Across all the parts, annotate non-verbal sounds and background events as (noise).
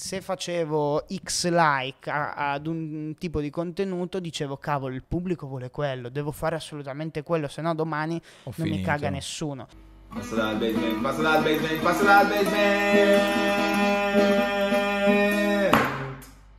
se facevo X like a, ad un tipo di contenuto, dicevo cavolo, il pubblico vuole quello, devo fare assolutamente quello, se no domani Ho non finito. mi caga nessuno. Passa dal basement, passa dal basement, passa dal basement.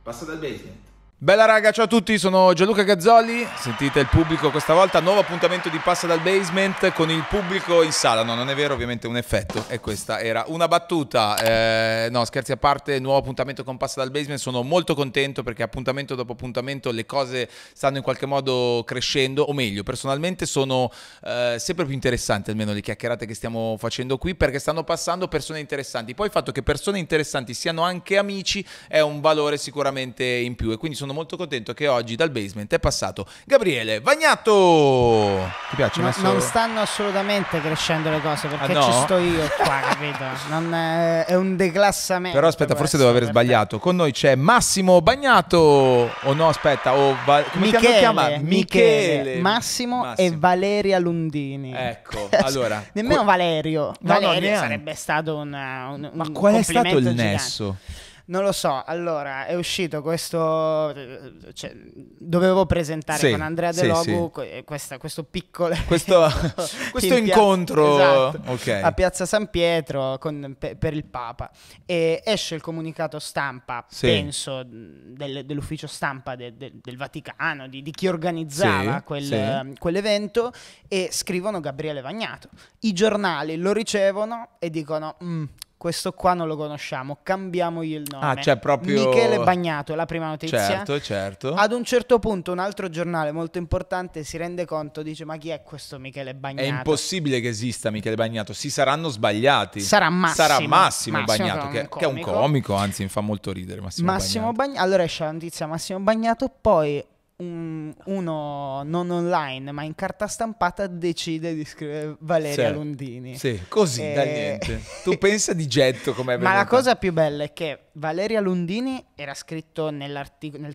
Passa dal basement. Bella raga, ciao a tutti, sono Gianluca Gazzoli, sentite il pubblico questa volta, nuovo appuntamento di Passa dal Basement con il pubblico in sala, no non è vero ovviamente un effetto e questa era una battuta, eh, no scherzi a parte, nuovo appuntamento con Passa dal Basement, sono molto contento perché appuntamento dopo appuntamento le cose stanno in qualche modo crescendo, o meglio personalmente sono eh, sempre più interessanti almeno le chiacchierate che stiamo facendo qui perché stanno passando persone interessanti, poi il fatto che persone interessanti siano anche amici è un valore sicuramente in più e quindi sono sono molto contento che oggi dal basement è passato Gabriele Vagnato. Ti piace? No, messo... Non stanno assolutamente crescendo le cose perché ah, no? ci sto io qua, capito? Non è... è, un declassamento. Però aspetta, forse devo aver eh. sbagliato. Con noi c'è Massimo Bagnato. O no, aspetta, o Va... come Michele, chiama? Michele. Michele. Massimo, Massimo, e Valeria Lundini. Ecco, (laughs) allora. Nemmeno que... Valerio. No, Valerio sarebbe stato un, un Ma qual è stato il gigante. nesso? Non lo so, allora è uscito questo, cioè, dovevo presentare sì, con Andrea De Logu sì, Questa, questo piccolo... (laughs) Questo, (laughs) questo in incontro piazza, esatto, okay. a Piazza San Pietro con, per, per, il Papa e esce il comunicato stampa, penso, del, dell'ufficio stampa de, de, del Vaticano, di, di chi organizzava quel, quell'evento e scrivono Gabriele Vagnato. I giornali lo ricevono e dicono... Mm, questo qua non lo conosciamo, cambiamogli il nome. Ah, cioè proprio... Michele Bagnato, la prima notizia. Certo, certo. Ad un certo punto un altro giornale molto importante si rende conto, dice ma chi è questo Michele Bagnato? È impossibile che esista Michele Bagnato, si saranno sbagliati. Sarà Massimo. Sarà Massimo, Massimo Bagnato, che, che, è un comico, anzi mi fa molto ridere Massimo, Massimo Bagnato. Bagn- allora esce la notizia Massimo Bagnato, poi un, uno non online ma in carta stampata decide di scrivere Valeria sì, Lundini. Sì, così e... da eh, niente. (laughs) Tu pensa di getto come è venuta. Ma la cosa più bella è che Valeria Lundini era scritto nel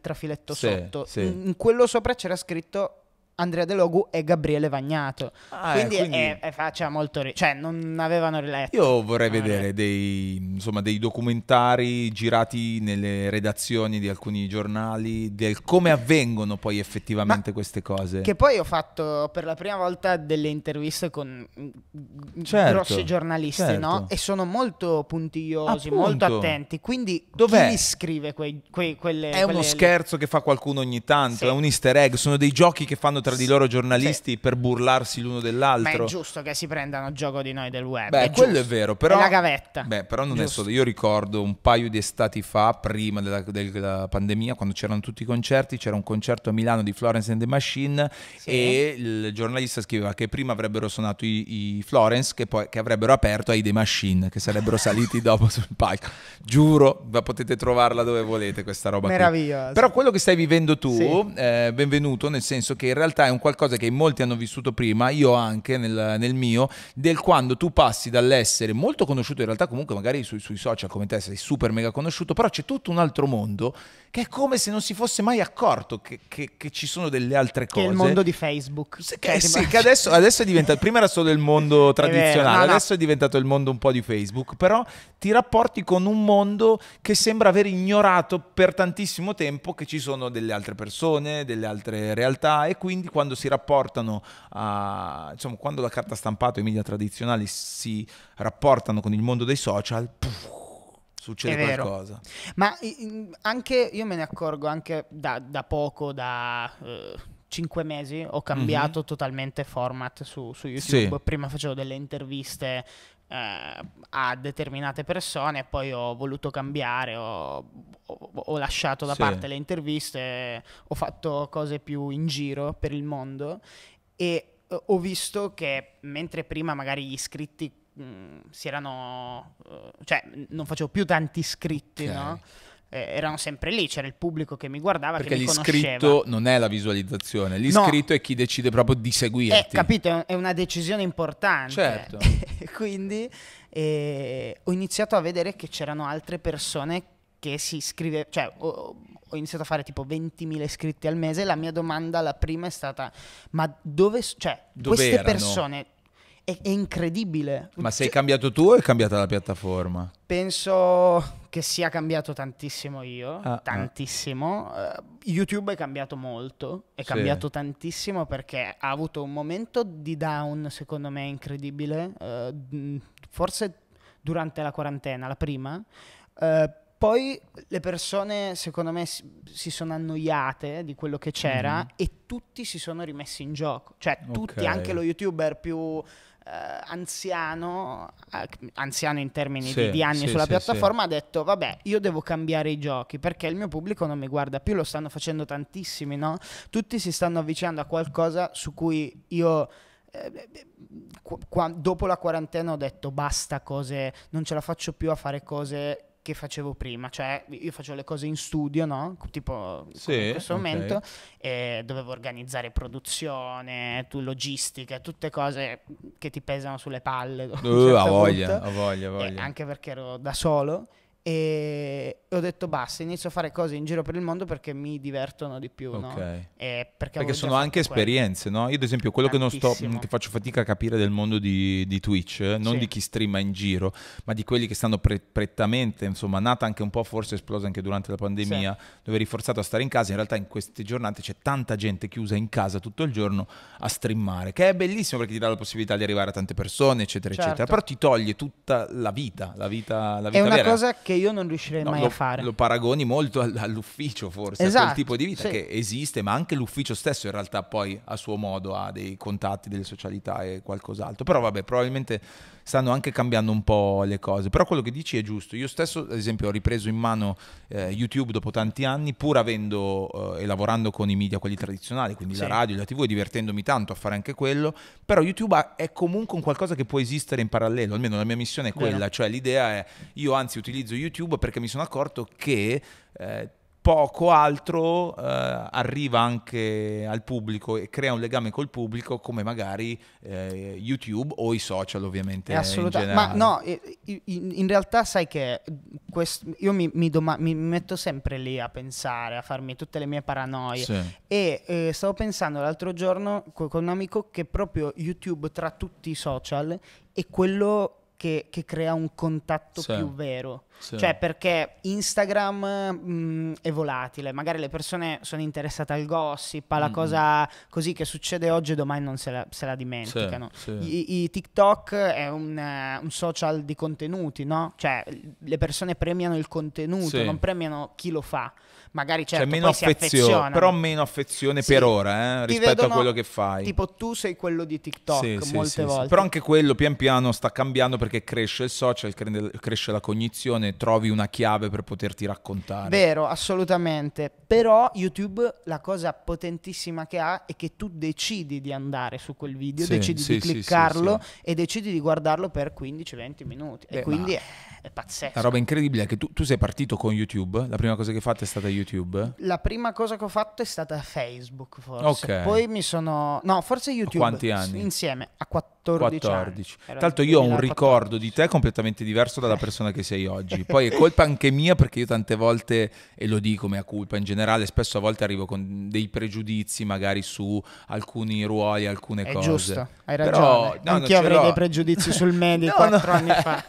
trafiletto sì, sotto, sì. in quello sopra c'era scritto Andrea De Logu e Gabriele Vagnato. Ah, quindi, eh, quindi... È, è faccia molto... Ri- cioè, non avevano riletto. Io vorrei ah, vedere dei, insomma, dei, documentari girati nelle redazioni di alcuni giornali del come avvengono poi effettivamente Ma queste cose. Che poi ho fatto per la prima volta delle interviste con mm, certo, grossi giornalisti, certo. no? E sono molto puntigliosi, Appunto. molto attenti. Quindi Dov'è? chi scrive quei, quei, quelle... È quelle... uno scherzo che fa qualcuno ogni tanto, sì. è un easter egg, sono dei giochi che fanno tra di loro giornalisti sì. per burlarsi l'uno dell'altro. Ma è giusto che si prendano gioco di noi del web. Beh, è quello giusto. è vero, però... È la gavetta. Beh, però non giusto. è solo... Io ricordo un paio di estati fa, prima della, della pandemia, quando c'erano tutti i concerti, c'era un concerto a Milano di Florence and the Machine sì. e il giornalista scriveva che prima avrebbero suonato i, i Florence, che poi che avrebbero aperto ai The Machine, che sarebbero saliti (laughs) dopo sul palco. Giuro, ma potete trovarla dove volete questa roba Meraviglioso. Qui. Però quello che stai vivendo tu, sì. eh, benvenuto, nel senso che in realtà realtà è un qualcosa che molti hanno vissuto prima, io anche nel, nel mio, del quando tu passi dall'essere molto conosciuto, in realtà comunque magari sui, sui social come te sei super mega conosciuto, però c'è tutto un altro mondo che è come se non si fosse mai accorto che, che, che ci sono delle altre cose. Che è il mondo di Facebook. Se, cioè, che, sì, che adesso, adesso, è diventato, prima era solo il mondo (laughs) tradizionale, è adesso è diventato il mondo un po' di Facebook, però ti rapporti con un mondo che sembra aver ignorato per tantissimo tempo che ci sono delle altre persone, delle altre realtà e quindi quando si rapportano a, insomma, quando la carta stampata e i media tradizionali si rapportano con il mondo dei social, puff, succede qualcosa. Ma anche io me ne accorgo anche da, da poco, da. Uh, mesi ho cambiato mm-hmm. totalmente format su, su YouTube. Sì. Prima facevo delle interviste eh, a determinate persone, poi ho voluto cambiare, ho, ho, ho lasciato da sì. parte le interviste, ho fatto cose più in giro per il mondo e eh, ho visto che mentre prima magari gli iscritti si erano... Eh, cioè non facevo più tanti iscritti, okay. no? Eh, erano sempre lì, c'era il pubblico che mi guardava, Perché che l'iscritto conosceva. non è la visualizzazione, l'iscritto no. è chi decide proprio di eh, seguirti. Eh, capito, è una decisione importante. Certo. (laughs) Quindi eh, ho iniziato a vedere che c'erano altre persone che si iscrivevano, cioè ho, ho, iniziato a fare tipo 20.000 iscritti al mese la mia domanda, la prima è stata, ma dove, cioè, dove queste erano? persone è, è incredibile. Ma sei cioè cambiato tu o è cambiata la piattaforma? Penso che sia cambiato tantissimo io, ah, eh. tantissimo. Ah. YouTube è cambiato molto, è sì. cambiato tantissimo perché ha avuto un momento di down, secondo me, incredibile, uh, forse durante la quarantena, la prima. Uh, poi le persone, secondo me, si sono annoiate di quello che c'era mm. e tutti si sono rimessi in gioco. Cioè, tutti, okay. anche lo youtuber più eh, anziano, anziano in termini sì, di, di, anni sì, sulla sì, piattaforma, ha detto vabbè io devo cambiare i giochi perché il mio pubblico non mi guarda più, lo stanno facendo tantissimi, no? Tutti si stanno avvicinando a qualcosa su cui io... Eh, qua, dopo la quarantena ho detto basta cose, non ce la faccio più a fare cose che facevo prima, cioè io facevo le cose in studio, no? Tipo sì, in questo okay. momento e dovevo organizzare produzione, tu, logistica, tutte cose che ti pesano sulle palle. (laughs) Uh, a certo voglia, a voglia, a voglia. E anche perché ero da solo e ho detto basta, inizio a fare cose in giro per il mondo perché mi divertono di più. Okay. No? Perché, perché sono anche esperienze, no? Io ad esempio quello che, non sto, che, faccio fatica a capire del mondo di, di Twitch, non sì. di chi streama in giro, ma di quelli che stanno pre- prettamente, insomma, nata anche un po', forse esplosa anche durante la pandemia, sì. dove eri forzato a stare in casa, in realtà in queste giornate c'è tanta gente chiusa in casa tutto il giorno a streamare, che è bellissimo perché ti dà la possibilità di arrivare a tante persone, eccetera, certo. eccetera, però ti toglie tutta la vita, la vita, la vita è una vera. cosa che io non riuscirei no, mai lo, a fare. Lo paragoni molto all'ufficio, forse, esatto, a quel esatto, tipo di vita sì. che esiste, ma anche l'ufficio stesso in realtà poi a suo modo ha dei contatti, delle socialità e qualcos'altro. Però vabbè, probabilmente stanno anche cambiando un po' le cose. Però quello che dici è giusto. Io stesso, ad esempio, ho ripreso in mano eh, YouTube dopo tanti anni, pur avendo eh, e lavorando con i media, quelli tradizionali, quindi sì. la radio, la TV, e divertendomi tanto a fare anche quello. Però YouTube è comunque un qualcosa che può esistere in parallelo, almeno la mia missione è quella, Vero. cioè l'idea è, io anzi utilizzo YouTube perché mi sono accorto che... Eh, poco altro eh, arriva anche al pubblico e crea un legame col pubblico come magari eh, YouTube o i social ovviamente. Assolutamente. Ma no, in realtà sai che questo, io mi, mi, doma- mi, metto sempre lì a pensare, a farmi tutte le mie paranoie sì. e eh, stavo pensando l'altro giorno con un amico che proprio YouTube tra tutti i social è quello che, che crea un contatto sì. più vero. Sì. Cioè, perché Instagram mh, mm, è volatile, magari le persone sono interessate al gossip, alla mm cosa così che succede oggi e domani non se la, se la dimenticano. Sì, I, I, TikTok è un, uh, un, social di contenuti, no? Cioè, le persone premiano il contenuto, non premiano chi lo fa magari certo, c'è meno affezione, però meno affezione sì. per ora eh, rispetto vedono, a quello che fai. Tipo tu sei quello di TikTok sì, molte sì, volte. Però anche quello pian piano sta cambiando perché cresce il social, cresce la cognizione, trovi una chiave per poterti raccontare. Vero, assolutamente. Però YouTube la cosa potentissima che ha è che tu decidi di andare su quel video, decidi di cliccarlo e decidi di guardarlo per 15-20 minuti. Beh, e quindi è, è pazzesco. La roba incredibile è che tu, tu sei partito con YouTube, la prima cosa che hai fatto è stata YouTube YouTube? La prima cosa che ho fatto è stata Facebook, forse. Okay. Poi mi sono... No, forse YouTube. A quanti anni? Insieme, a 14, 14. anni. Tanto io ho un ricordo di te completamente diverso dalla persona che sei oggi. Poi è colpa anche mia perché io tante volte, e lo dico mea colpa in generale, spesso a volte arrivo con dei pregiudizi magari su alcuni ruoli, alcune è cose. giusto, hai ragione. Però, no, Anch'io avrei dei pregiudizi sul (laughs) medico no, 4 no. anni fa.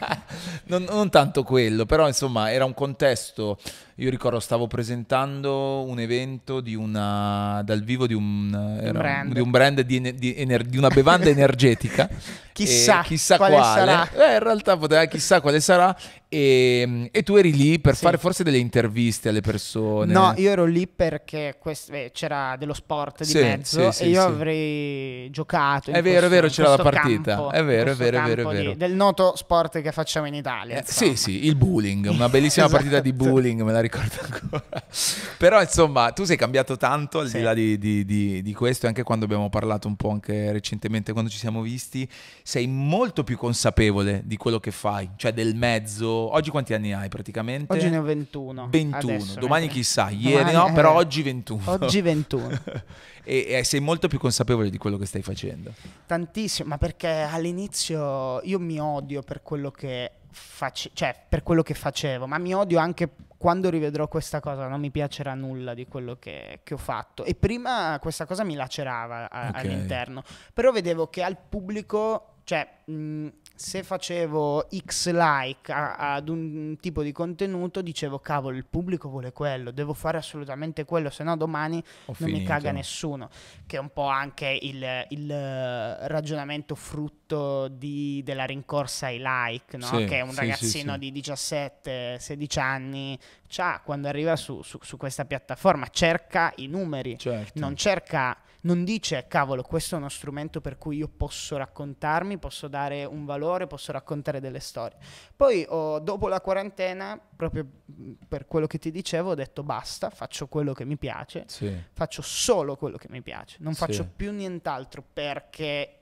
(laughs) non, non tanto quello, però insomma era un contesto io ricordo stavo presentando un evento una, dal vivo di un, era, brand. Di, un brand di, di, ener, di una bevanda (laughs) energetica. chissà, chissà quale, quale. sarà. Eh, in realtà poteva chissà quale sarà e, ehm, e, tu eri lì per sì. fare forse delle interviste alle persone. No, io ero lì perché quest- eh, c'era dello sport di sì, mezzo sì, e io avrei giocato. È vero, questo, è vero, c'era la partita. Campo, è vero, è vero, è vero, è vero. Lì, del noto sport che facciamo in Italia. Eh, sì, sì, il bowling, una (laughs) bellissima esatto. partita di bowling, me la ricordo ancora. (laughs) Però insomma, tu sei cambiato tanto al di là di, di, di, di questo, anche quando abbiamo parlato un po' anche recentemente, quando ci siamo visti, sei molto più consapevole di quello che fai, cioè del mezzo Oggi quanti anni hai praticamente? Oggi ne ho 21. 21, Adesso, eh. domani eh. chissà, ieri domani, no, però oggi 21. Oggi 21. (laughs) e, e, sei molto più consapevole di quello che stai facendo. Tantissimo, ma perché all'inizio io mi odio per quello che, face- cioè, per quello che facevo, ma mi odio anche quando rivedrò questa cosa non mi piacerà nulla di quello che, che ho fatto. E prima questa cosa mi lacerava a, eh, okay. all'interno, però vedevo che al pubblico, cioè... Mh, se facevo X like a, ad un tipo di contenuto, dicevo cavolo, il pubblico vuole quello, devo fare assolutamente quello, se no domani Ho non finito. mi caga nessuno, che è un po' anche il, il eh, ragionamento frutto di, della rincorsa ai like, no? sì, che un sì, ragazzino sì, di 17-16 anni ha quando arriva su, su, su, questa piattaforma, cerca i numeri, certo. non cerca non dice cavolo, questo è uno strumento per cui io posso raccontarmi, posso dare un valore, posso raccontare delle storie. Poi oh, dopo la quarantena, proprio per quello che ti dicevo, ho detto basta, faccio quello che mi piace, sì. faccio solo quello che mi piace, non sì. faccio più nient'altro perché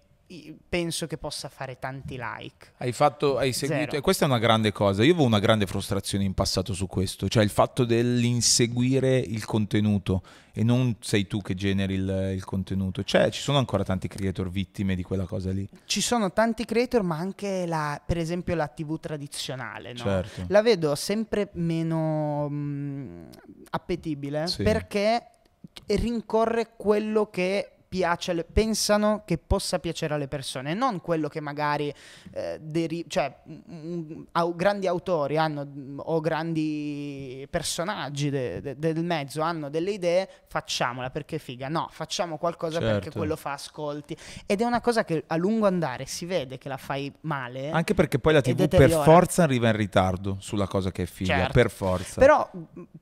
penso che possa fare tanti like. Hai fatto, hai seguito, Zero. e questa è una grande cosa. Io avevo una grande frustrazione in passato su questo, cioè il fatto dell'inseguire il contenuto e non sei tu che generi il, il, contenuto. Cioè, ci sono ancora tanti creator vittime di quella cosa lì. Ci sono tanti creator, ma anche la, per esempio la TV tradizionale, no? certo. La vedo sempre meno mh, mm, appetibile sì. perché rincorre quello che piace, pensano che possa piacere alle persone, non quello che magari eh, deri- cioè, mh, mm, mm, au- grandi autori hanno, mm, o grandi personaggi de- de- del mezzo hanno delle idee, facciamola perché figa, no, facciamo qualcosa certo. perché quello fa ascolti. Ed è una cosa che a lungo andare si vede che la fai male. Anche perché poi la TV per forza arriva in ritardo sulla cosa che è figa, certo. per forza. Però,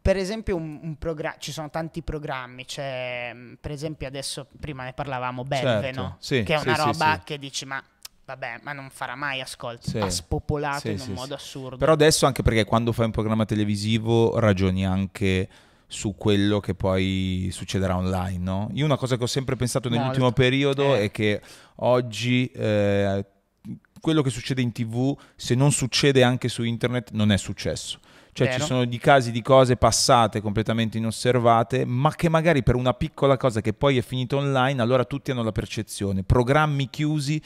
per esempio, un, un progra- ci sono tanti programmi, c'è per esempio adesso prima ne parlavamo, Belveno, certo. sì, che è una sì, roba sì, che dici ma vabbè, ma non farà mai ascolti, sì. ha spopolato sì, in un sì, modo assurdo. Però adesso anche perché quando fai un programma televisivo ragioni anche su quello che poi succederà online, no? Io una cosa che ho sempre pensato Molto. nell'ultimo periodo eh. è che oggi eh, quello che succede in tv, se non succede anche su internet, non è successo. Cioè ci sono di casi di cose passate completamente inosservate, ma che magari per una piccola cosa che poi è finita online, allora tutti hanno la percezione. Programmi chiusi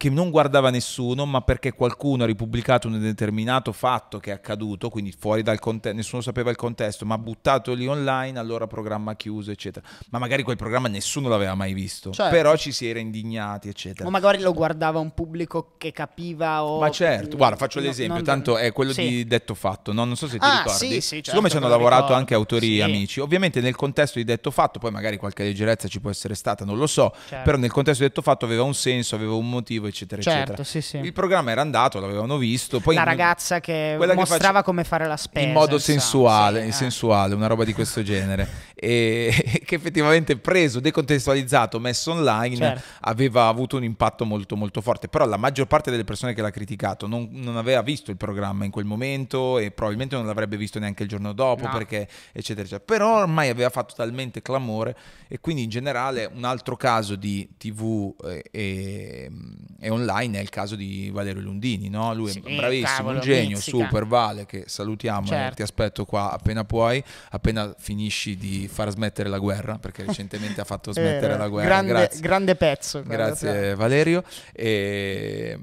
che non guardava nessuno, ma perché qualcuno ha ripubblicato un determinato fatto che è accaduto, quindi fuori dal contesto, nessuno sapeva il contesto, ma buttato lì online, allora programma chiuso, eccetera. Ma magari quel programma nessuno l'aveva mai visto, certo. però ci si era indignati, eccetera. O magari lo guardava un pubblico che capiva o... Ma certo, mm, guarda, faccio no, l'esempio, non... tanto è quello sì. di detto fatto, no? non so se ti ah, ricordi. Sì, sì, certo, Siccome ci hanno lavorato ricordo. anche autori sì. amici, ovviamente nel contesto di detto fatto, poi magari qualche leggerezza ci può essere stata, non lo so, certo. però nel contesto di detto fatto aveva un senso, aveva un motivo, eccetera, certo, eccetera. Sì, sì. Il programma era andato, l'avevano visto. Poi la ragazza che mostrava che come fare la spesa. In modo sensuale, sì, eh. sensuale, una roba di questo genere. (laughs) e (laughs) che effettivamente preso, decontestualizzato, messo online certo. aveva avuto un impatto molto molto forte, però la maggior parte delle persone che l'ha criticato non, non aveva visto il programma in quel momento e probabilmente non l'avrebbe visto neanche il giorno dopo no. perché eccetera eccetera, però ormai aveva fatto talmente clamore e quindi in generale un altro caso di tv e, eh, e, e online è il caso di Valerio Lundini, no? lui sì, è bravissimo, cavolo, un genio, mizzica. super vale che salutiamo, eh, certo. ti aspetto qua appena puoi, appena finisci di far smettere la guerra, perché recentemente ha fatto (laughs) eh, smettere eh, la guerra. Grande, grande pezzo. Grazie, grazie Valerio. E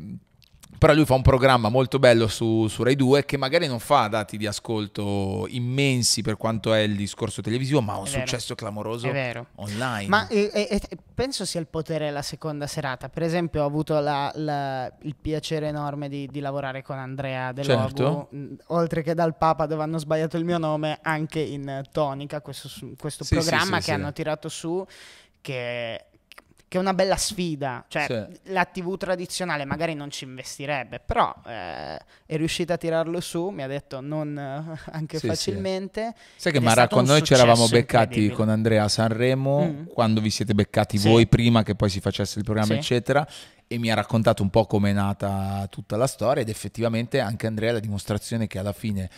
però lui fa un programma molto bello su, su, Rai 2 che magari non fa dati di ascolto immensi per quanto è il discorso televisivo, ma ha un è successo vero. clamoroso online. Ma e, e, penso sia il potere la seconda serata. Per esempio, ho avuto la, la, il piacere enorme di, di, lavorare con Andrea De Logu, certo. Mm, oltre che dal Papa dove hanno sbagliato il mio nome, anche in Tonica, questo, questo sì, programma sì, sì, che hanno tirato su che che è una bella sfida. Cioè, sì. la TV tradizionale magari non ci investirebbe, però eh, è riuscita a tirarlo su, mi ha detto non eh, anche sì, facilmente. Sì. Sai che Mara, con noi ci eravamo beccati con Andrea a Sanremo, mm. quando vi siete beccati voi prima che poi si facesse il programma, eccetera, e mi ha raccontato un po' come è nata tutta la storia ed effettivamente anche Andrea è la dimostrazione che alla fine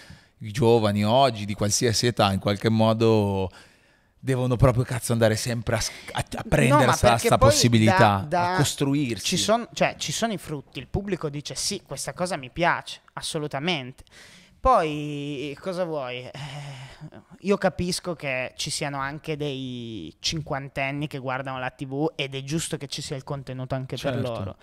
i giovani oggi di qualsiasi età in qualche modo devono proprio cazzo andare sempre a, a, a prendersela no, possibilità, da, da, a costruirci. Ci, son, cioè, ci sono i frutti, il pubblico dice sì, questa cosa mi piace, assolutamente. Poi cosa vuoi? Eh, io capisco che ci siano anche dei cinquantenni che guardano la TV ed è giusto che ci sia il contenuto anche certo. per loro.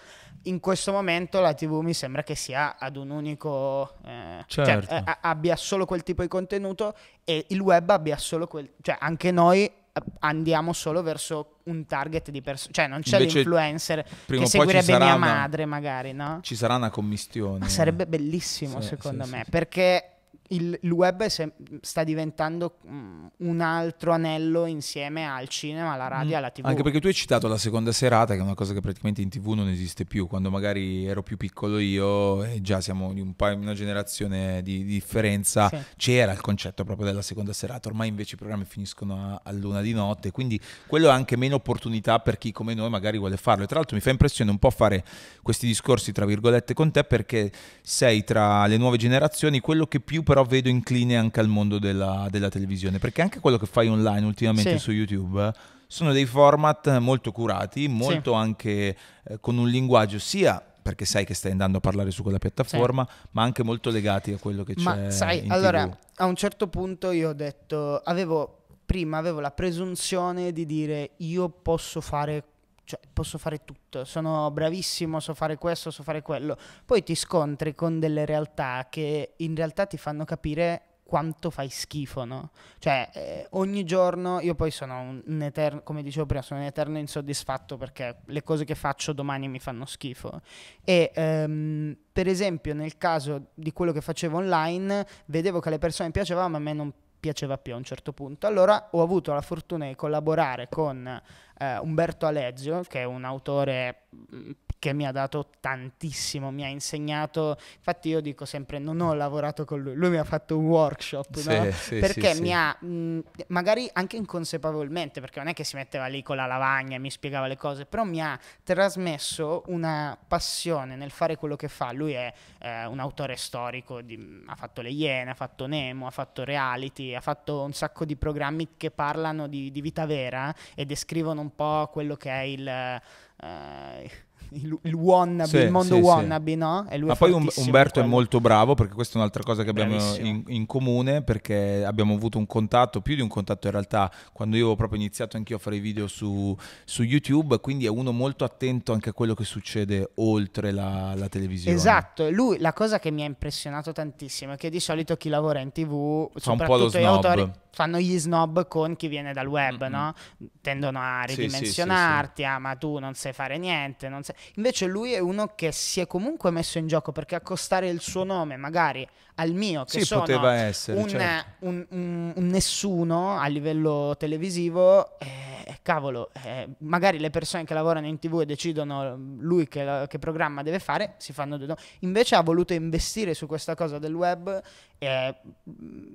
In questo momento la TV mi sembra che sia ad un unico... Eh, cioè, certo. cioè, eh, abbia solo quel tipo di contenuto e il web abbia solo quel... cioè anche noi eh, andiamo solo verso un target di persone, cioè non c'è Invece, l'influencer che seguirebbe mia una, madre magari, no? Ci sarà una commistione. Ma sarebbe bellissimo sì, secondo sì, me, sì, perché il, il web se, sta diventando mh, mm, un altro anello insieme al cinema, alla radio, mm. alla tv. Anche perché tu hai citato la seconda serata, che è una cosa che praticamente in tv non esiste più. Quando magari ero più piccolo io, e già siamo di un paio, una generazione di, di differenza, sì. c'era il concetto proprio della seconda serata. Ormai invece i programmi finiscono a, a luna di notte, quindi quello è anche meno opportunità per chi come noi magari vuole farlo. E tra l'altro mi fa impressione un po' fare questi discorsi, tra virgolette, con te, perché sei tra le nuove generazioni quello che più per però vedo incline anche al mondo della, della televisione, perché anche quello che fai online ultimamente sì. su YouTube eh, sono dei format molto curati, molto sì. anche eh, con un linguaggio sia perché sai che stai andando a parlare su quella piattaforma, sì. ma anche molto legati a quello che ma c'è. Ma sai, allora, TV. a un certo punto io ho detto, avevo prima avevo la presunzione di dire io posso fare cioè, posso fare tutto, sono bravissimo, so fare questo, so fare quello. Poi ti scontri con delle realtà che in realtà ti fanno capire quanto fai schifo, no? Cioè, eh, ogni giorno io poi sono un, eterno, come dicevo prima, sono un eterno insoddisfatto perché le cose che faccio domani mi fanno schifo. E ehm, per esempio, nel caso di quello che facevo online, vedevo che alle persone piaceva, ma a me non piaceva più a un certo punto. Allora ho avuto la fortuna di collaborare con eh, Umberto Aleggio, che è un autore mm, che mi ha dato tantissimo, mi ha insegnato, infatti io dico sempre non ho lavorato con lui, lui mi ha fatto un workshop, sì, no? sì, perché sì, mi ha, mh, mm, magari anche inconsapevolmente, perché non è che si metteva lì con la lavagna e mi spiegava le cose, però mi ha trasmesso una passione nel fare quello che fa, lui è eh, un autore storico, di, mm, ha fatto Le Iene, ha fatto Nemo, ha fatto Reality, ha fatto un sacco di programmi che parlano di, di vita vera e descrivono un po' quello che è il... Eh, il, il wannabe, sì, il mondo sì, wannabe, sì. no? Ma poi Umberto quello. è molto bravo perché questa è un'altra cosa che abbiamo in, in, comune perché abbiamo avuto un contatto, più di un contatto in realtà, quando io ho proprio iniziato anch'io a fare i video su, su, YouTube, quindi è uno molto attento anche a quello che succede oltre la, la televisione. Esatto, lui la cosa che mi ha impressionato tantissimo è che di solito chi lavora in TV, Fa un po' lo snob. autori, fanno gli snob con chi viene dal web, mm -hmm. no? Tendono a ridimensionarti, sì, sì, sì, ah ma tu non sai fare niente, non sai... Invece lui è uno che si è comunque messo in gioco perché accostare il suo nome magari al mio, che sì, sono essere, un, certo. un, un, un, nessuno a livello televisivo, eh, cavolo, eh, magari le persone che lavorano in tv e decidono mm, lui che, che programma deve fare, si fanno due Invece ha voluto investire su questa cosa del web e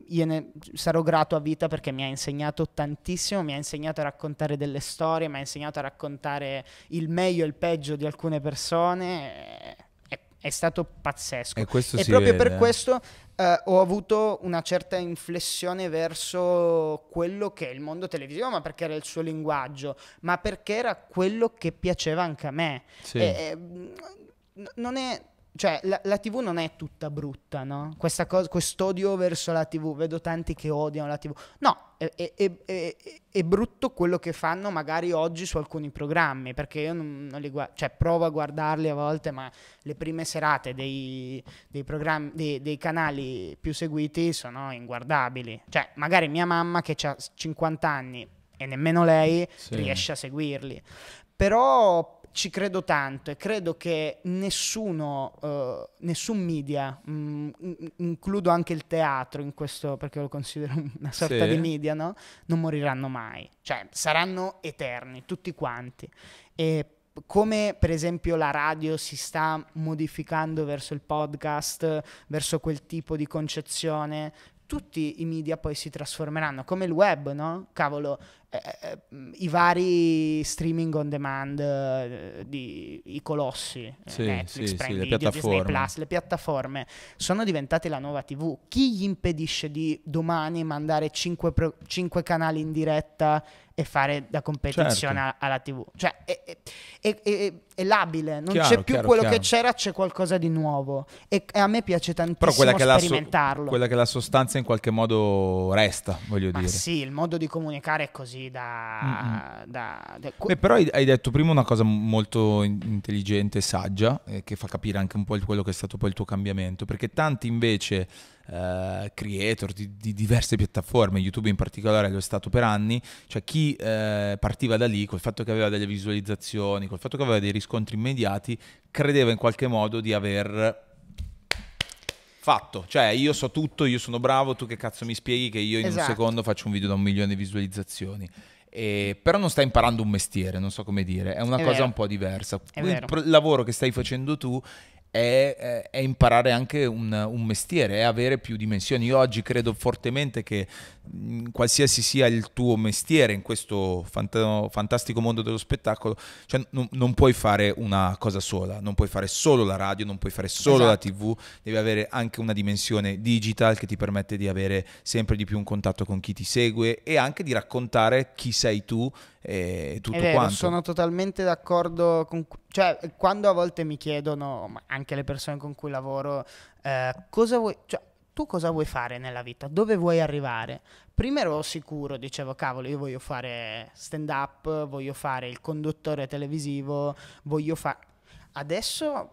gliene mm, sarò grato a vita perché mi ha insegnato tantissimo, mi ha insegnato a raccontare delle storie, mi ha insegnato a raccontare il meglio e il peggio di alcune persone. Eh, è stato pazzesco. E, e proprio vede. per questo eh, ho avuto una certa inflessione verso quello che è il mondo televisivo, ma perché era il suo linguaggio, ma perché era quello che piaceva anche a me. Sì. E, e, ehm, non è cioè, la, la, TV non è tutta brutta, no? Questa cosa, quest'odio verso la TV, vedo tanti che odiano la TV. No, è, è, è, è brutto quello che fanno magari oggi su alcuni programmi, perché io non, non li guardo, cioè provo a guardarli a volte, ma le prime serate dei, dei, dei, dei canali più seguiti sono inguardabili. Cioè, magari mia mamma che ha 50 anni e nemmeno lei sì. riesce a seguirli. Però ci credo tanto e credo che nessuno, eh, nessun media, mh, mm, includo anche il teatro in questo perché lo considero (laughs) una sorta sì. di media, no? non moriranno mai, cioè saranno eterni tutti quanti. E come per esempio la radio si sta modificando verso il podcast, verso quel tipo di concezione, tutti i media poi si trasformeranno, come il web, no? Cavolo, eh, eh, i vari streaming on demand, eh, di, i colossi, eh, sì, Netflix, sì, Prime sì, Video, Disney Plus, le piattaforme, sono diventate la nuova TV. Chi gli impedisce di domani mandare 5, pro- 5 canali in diretta e fare da competizione certo. alla TV? Cioè, è, è, è, è labile, non chiaro, c'è più chiaro, quello chiaro. che c'era, c'è qualcosa di nuovo. E, a me piace tantissimo quella sperimentarlo. Che so- quella che la sostanza in qualche modo resta, voglio Ma dire. Sì, il modo di comunicare è così così da... Mm-hmm. da, da... Beh, però hai, hai, detto prima una cosa molto intelligente e saggia, eh, che fa capire anche un po' quello che è stato poi il tuo cambiamento, perché tanti invece eh, creator di, di, diverse piattaforme, YouTube in particolare lo è stato per anni, cioè chi eh, partiva da lì, col fatto che aveva delle visualizzazioni, col fatto che aveva dei riscontri immediati, credeva in qualche modo di aver fatto, cioè io so tutto, io sono bravo, tu che cazzo mi spieghi che io in esatto. un secondo faccio un video da un milione di visualizzazioni. E, però non stai imparando un mestiere, non so come dire, è una è cosa vero. un po' diversa. È Il pr- lavoro che stai facendo tu è, è imparare anche un, un, mestiere, è avere più dimensioni. Io oggi credo fortemente che Mm, qualsiasi sia il tuo mestiere in questo fant- fantastico mondo dello spettacolo, cioè, non, non, puoi fare una cosa sola, non puoi fare solo la radio, non puoi fare solo esatto. la tv, devi avere anche una dimensione digital che ti permette di avere sempre di più un contatto con chi ti segue e anche di raccontare chi sei tu e tutto vero, quanto. Sono totalmente d'accordo con... Cioè, quando a volte mi chiedono, anche le persone con cui lavoro, eh, cosa vuoi... Cioè, tu cosa vuoi fare nella vita? Dove vuoi arrivare? Prima ero sicuro, dicevo, cavolo, io voglio fare stand up, voglio fare il conduttore televisivo, voglio fare... Adesso,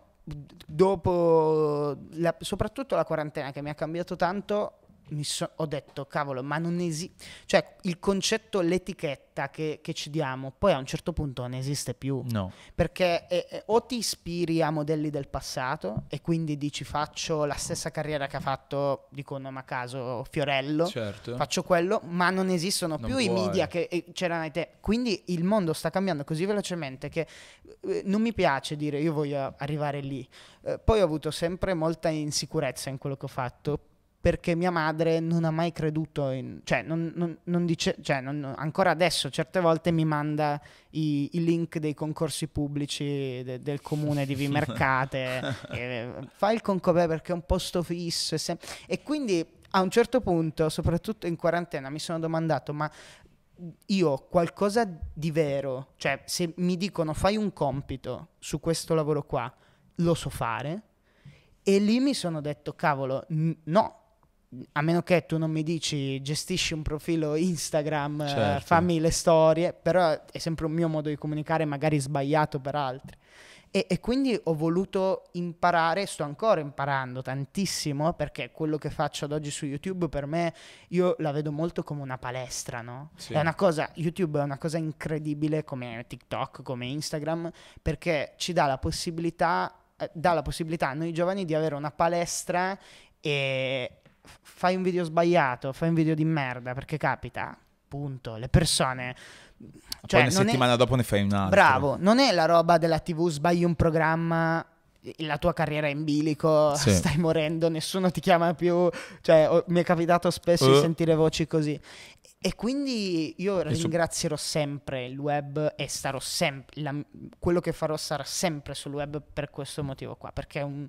dopo, la, soprattutto la quarantena che mi ha cambiato tanto, So, ho detto, cavolo, ma non esiste... Cioè, il concetto, l'etichetta che, che, ci diamo, poi a un certo punto non esiste più. No. Perché eh, eh, o ti ispiri a modelli del passato e quindi dici faccio la stessa carriera che ha fatto, dico nome a caso, Fiorello, certo. faccio quello, ma non esistono non più puoi. i media che eh, c'erano ai te. Quindi il mondo sta cambiando così velocemente che eh, eh, non mi piace dire io voglio arrivare lì. Eh, poi ho avuto sempre molta insicurezza in quello che ho fatto perché mia madre non ha mai creduto in... Cioè, non, non, non dice, cioè ancora adesso certe volte mi manda i, i link dei concorsi pubblici de, del comune di Vimercate, (laughs) e, fai il concorso perché è un posto fisso. E, se, e quindi a un certo punto, soprattutto in quarantena, mi sono domandato, ma io qualcosa di vero, cioè se mi dicono fai un compito su questo lavoro qua, lo so fare. E lì mi sono detto, cavolo, n- no, a meno che tu non mi dici gestisci un profilo Instagram, eh, certo. fammi le storie, però è sempre un mio modo di comunicare, magari sbagliato per altri. E, e, quindi ho voluto imparare, sto ancora imparando tantissimo, perché quello che faccio ad oggi su YouTube per me, io la vedo molto come una palestra, no? Sì. È una cosa, YouTube è una cosa incredibile come TikTok, come Instagram, perché ci dà la possibilità, eh, dà la possibilità a noi giovani di avere una palestra e fai un video sbagliato, fai un video di merda, perché capita, punto. Le persone... Cioè, Poi una settimana è... dopo ne fai un altro. Bravo, non è la roba della TV, sbagli un programma, la tua carriera è in bilico, (laughs) sì. stai morendo, nessuno ti chiama più. Cioè, oh, mi è capitato spesso uh. di sentire voci così. E quindi io ringrazierò sempre il web e sarò sempre. quello che farò sarà sempre sul web per questo motivo qua, perché è un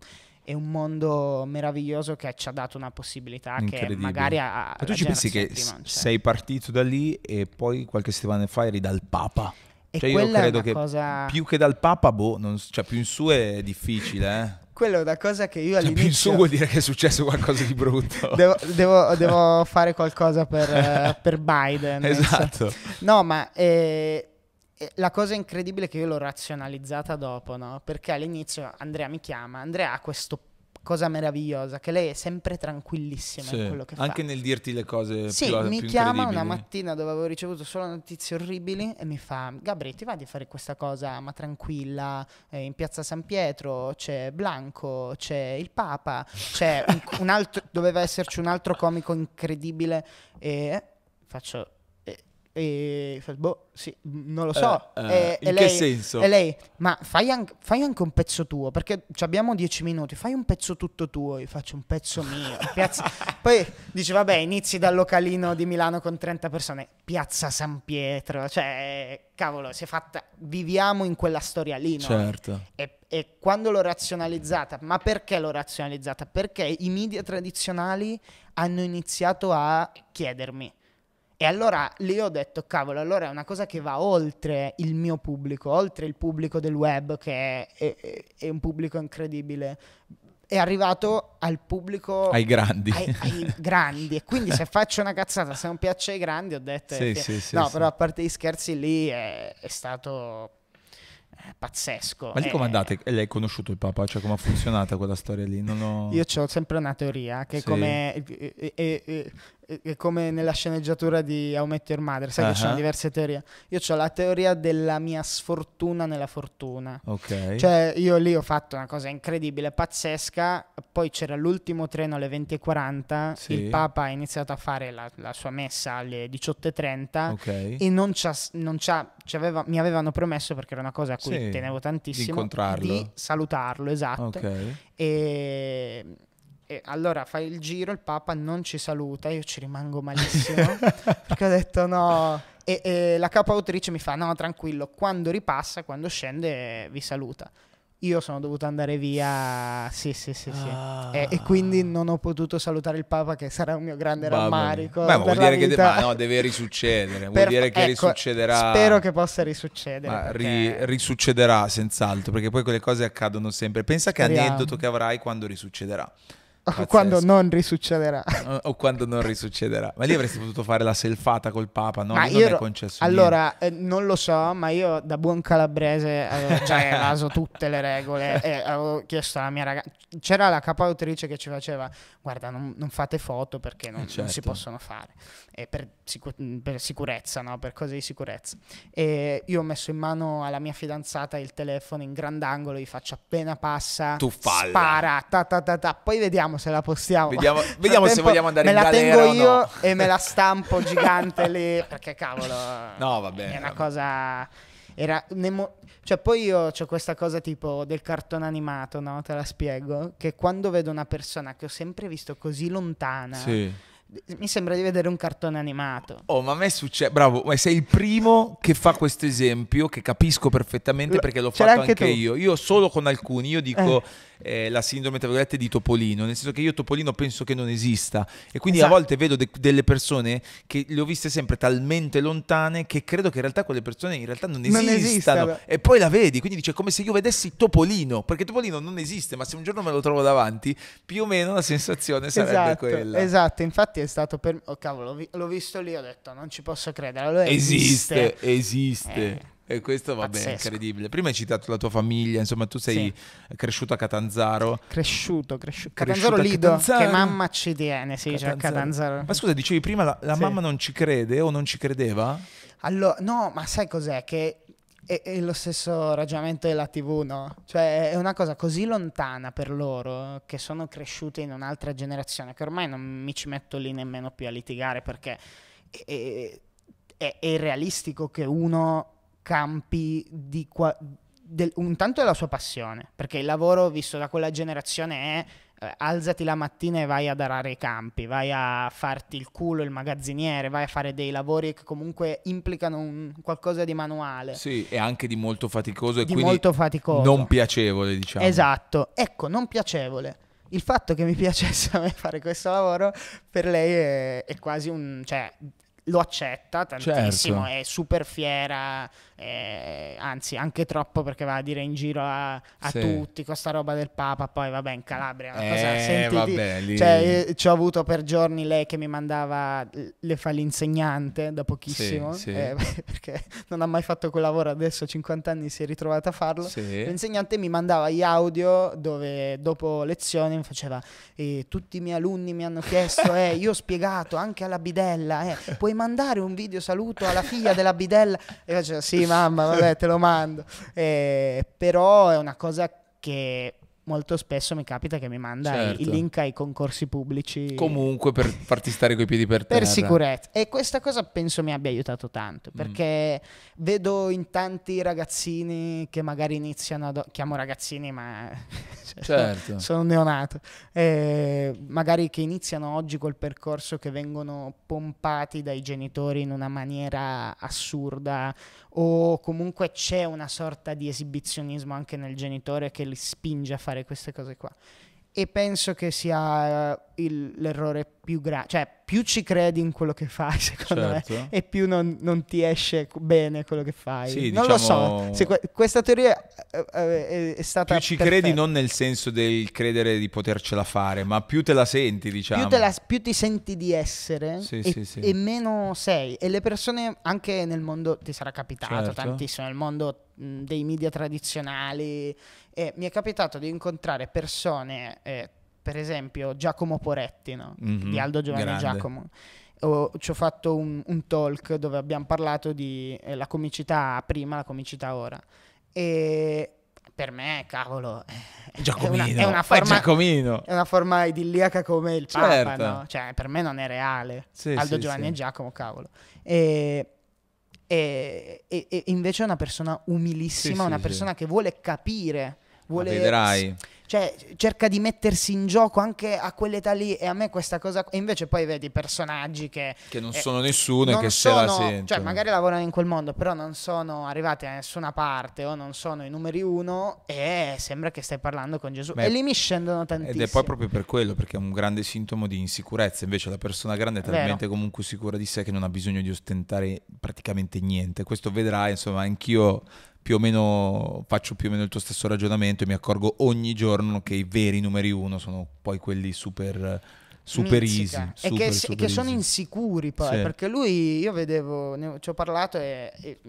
è un mondo meraviglioso che ci ha dato una possibilità che magari ha... Ma tu ci pensi che prima, sei partito da lì e poi qualche settimana fa eri dal Papa? E cioè io credo che cosa... più che dal Papa, boh, non, cioè più in su è difficile, eh? Quello è una cosa che io all'inizio... Cioè, più in su vuol dire che è successo qualcosa di brutto. (laughs) devo, devo, (laughs) devo fare qualcosa per, eh, per Biden. Esatto. No, ma... Eh la cosa incredibile è che io l'ho razionalizzata dopo, no? Perché all'inizio Andrea mi chiama, Andrea ha questa cosa meravigliosa che lei è sempre tranquillissima sì, in quello che anche fa. Anche nel dirti le cose sì, più Sì, mi più chiama una mattina dove avevo ricevuto solo notizie orribili e mi fa "Gabri, ti va di fare questa cosa ma tranquilla eh, in Piazza San Pietro c'è Blanco, c'è il Papa, c'è un, un altro doveva esserci un altro comico incredibile e faccio e fa, boh, sì, mm, non lo so. Uh, uh, e, in e lei, che senso? E lei, ma fai, an- fai, anche un pezzo tuo, perché abbiamo dieci minuti, fai un pezzo tutto tuo, io faccio un pezzo mio. (laughs) Piazza... Poi dice, vabbè, inizi dal localino di Milano con 30 persone, Piazza San Pietro, cioè, cavolo, si è fatta, viviamo in quella storia lì, no? Certo. E, e quando l'ho razionalizzata, ma perché l'ho razionalizzata? Perché i media tradizionali hanno iniziato a chiedermi e allora lì ho detto, cavolo, allora è una cosa che va oltre il mio pubblico, oltre il pubblico del web, che è, è, è un pubblico incredibile. È arrivato al pubblico... Ai grandi. Ai, ai grandi. E quindi se faccio una cazzata, se non piace ai grandi, ho detto... Sì, eh, sì, sì, no, però a parte gli scherzi lì è, è stato eh, pazzesco. Ma lì come eh, andate? E lei ha conosciuto il papà? Cioè, come ha funzionato quella storia lì? Ho... Io ho sempre una teoria che sì. come... E, e, e, è come nella sceneggiatura di How Met Your Mother, sai uh-huh. che ci sono diverse teorie. Io ho la teoria della mia sfortuna nella fortuna. Ok. Cioè, io lì ho fatto una cosa incredibile, pazzesca. Poi c'era l'ultimo treno alle 20.40. Sì. Il Papa ha iniziato a fare la, la sua messa alle 18.30. Okay. E non c'ha, non c'ha, aveva, mi avevano promesso, perché era una cosa a cui sì, tenevo tantissimo, di, di salutarlo, esatto. Ok. E e allora fai il giro, il Papa non ci saluta, io ci rimango malissimo (laughs) perché ho detto no. E, e la capo autrice mi fa no, tranquillo, quando ripassa, quando scende vi saluta. Io sono dovuto andare via, sì, sì, sì, sì. Ah. E, e, quindi non ho potuto salutare il Papa, che sarà un mio grande Vabbè. rammarico. Beh, vuol dire che de- ma no, deve risuccedere. vuol per, dire che ecco, risuccederà. Spero che possa risuccedere. Ma perché... ri- risuccederà senz'altro, perché poi quelle cose accadono sempre. Pensa Speriamo. che aneddoto che avrai quando risuccederà. Pazzesco. quando non risuccederà. O, o, quando non risuccederà. Ma lì avresti potuto fare la selfata col Papa, no? Ma non ero... è concesso. Allora, eh, non lo so, ma io da buon calabrese avevo già evaso tutte le regole e avevo chiesto alla mia ragazza. C'era la capo autrice che ci faceva, guarda, non, non fate foto perché non, certo. non, si certo. possono fare. E per, sicu per sicurezza, no? Per cose di sicurezza. E io ho messo in mano alla mia fidanzata il telefono in grandangolo, gli faccio appena passa, tu falla. spara, ta ta ta ta, poi vediamo se la possiamo. Vediamo, (laughs) vediamo se vogliamo andare in galera Me la tengo io no. e me la stampo gigante lì, (laughs) perché cavolo. No, vabbè. È una cosa... Era, nemo, cioè, poi io ho questa cosa tipo del cartone animato, no? Te la spiego. Che quando vedo una persona che ho sempre visto così lontana. Sì. Mi sembra di vedere un cartone animato. Oh, ma a me succede. Bravo, ma sei il primo che fa questo esempio che capisco perfettamente perché l'ho fatto anche, anche io. Io solo con alcuni, io dico. Eh eh, la sindrome tra virgolette di Topolino, nel senso che io Topolino penso che non esista e quindi esatto. a volte vedo de- delle persone che le ho viste sempre talmente lontane che credo che in realtà quelle persone in realtà non, non esistano esiste, e poi la vedi, quindi dice come se io vedessi Topolino, perché Topolino non esiste, ma se un giorno me lo trovo davanti, più o meno la sensazione sarebbe esatto, quella. Esatto, infatti è stato per oh cavolo, l'ho, visto lì, ho detto non ci posso credere, allora esiste, esiste. esiste. Eh. E questo va bene, è incredibile. Prima hai citato la tua famiglia, insomma tu sei sì. cresciuto a Catanzaro. Cresciuto, cresciuto. Catanzaro Lido, Catanzaro. che mamma ci tiene, si cioè, dice a Catanzaro. Ma scusa, dicevi prima la, la sì. mamma non ci crede o non ci credeva? Allora, no, ma sai cos'è? Che è, è, lo stesso ragionamento della TV, no? Cioè, è una cosa così lontana per loro che sono cresciute in un'altra generazione che ormai non mi ci metto lì nemmeno più a litigare perché è, è, è realistico che uno campi di qua, del, un tanto è la sua passione, perché il lavoro visto da quella generazione è eh, alzati la mattina e vai ad arare i campi, vai a farti il culo, il magazziniere, vai a fare dei lavori che comunque implicano un, qualcosa di manuale. Sì, e anche di molto faticoso e di quindi molto faticoso. non piacevole, diciamo. Esatto, ecco, non piacevole. Il fatto che mi (laughs) piacesse a me fare questo lavoro per lei è, è quasi un... Cioè, lo accetta tantissimo, certo. è super fiera eh, anzi anche troppo perché va a dire in giro a, a sì. tutti questa roba del Papa, poi vabbè in Calabria, una cosa eh, sentiti, vabbè, lì... cioè, eh, ci ho avuto per giorni lei che mi mandava le fa l'insegnante da pochissimo, sì, sì. Eh, (laughs) perché non ha mai fatto quel lavoro, adesso a 50 anni si è ritrovata a farlo, l'insegnante mi mandava gli audio dove dopo lezione mi faceva eh, tutti i miei alunni mi hanno chiesto, (laughs) io ho spiegato anche alla bidella, puoi mandare un video saluto alla figlia della bidella? E faceva sì, mamma, vabbè, te lo mando. Eh, però è una cosa che molto spesso mi capita che mi manda certo. i link ai concorsi pubblici. Comunque per (laughs) farti stare coi piedi per terra. Per sicurezza. E questa cosa penso mi abbia aiutato tanto, mm. perché mm. vedo in tanti ragazzini che magari iniziano ad... chiamo ragazzini ma (laughs) cioè, certo. sono neonato, eh, magari che iniziano oggi col percorso che vengono pompati dai genitori in una maniera assurda o comunque c'è una sorta di esibizionismo anche nel genitore che li spinge a fare fare queste cose qua. E penso che sia eh, il, l'errore più grande, cioè più ci credi in quello che fai, (laughs) secondo certo. me, e più non, non, ti esce bene quello che fai. Sì, non diciamo... lo so, diciamo que- questa teoria eh, eh è, stata... Più ci perfetta. credi non nel senso del credere di potercela fare, ma più te la senti, diciamo. Più, la, più ti senti di essere sì, e, sì, e, meno sei. E le persone, anche nel mondo, ti sarà capitato certo. tantissimo, nel mondo dei media tradizionali e mi è capitato di incontrare persone, eh, per esempio Giacomo Poretti, no? mm-hmm, di Aldo Giovanni grande. Giacomo. O, ci ho fatto un, un, talk dove abbiamo parlato di eh, la comicità prima, la comicità ora. E per me, cavolo, eh, Giacomino, è, una, è, una forma, è una, forma, idilliaca come il Papa, certo. no? cioè, per me non è reale. Sì, Aldo sì, Giovanni sì. e Giacomo, cavolo. E, e, e, e, invece è una persona umilissima, una persona che vuole capire vuole... Vedrai. Cioè, cerca di mettersi in gioco anche a quell'età lì e a me questa cosa... E invece poi vedi personaggi che... Che non eh, sono nessuno e che sono, se la cioè, sentono. Cioè, magari lavorano in quel mondo, però non sono arrivati a nessuna parte o non sono i numeri uno e sembra che stai parlando con Gesù. Beh, e lì mi scendono tantissimo. Ed è poi proprio per quello, perché è un grande sintomo di insicurezza. Invece la persona grande è talmente Vero. comunque sicura di sé che non ha bisogno di ostentare praticamente niente. Questo vedrai, insomma, anch'io più o meno faccio più o meno il tuo stesso ragionamento e mi accorgo ogni giorno che i veri numeri uno sono poi quelli super super Mizzica. easy. Super, e che, super che easy. sono insicuri poi, sì. perché lui, io vedevo, ne, ci ho parlato e... e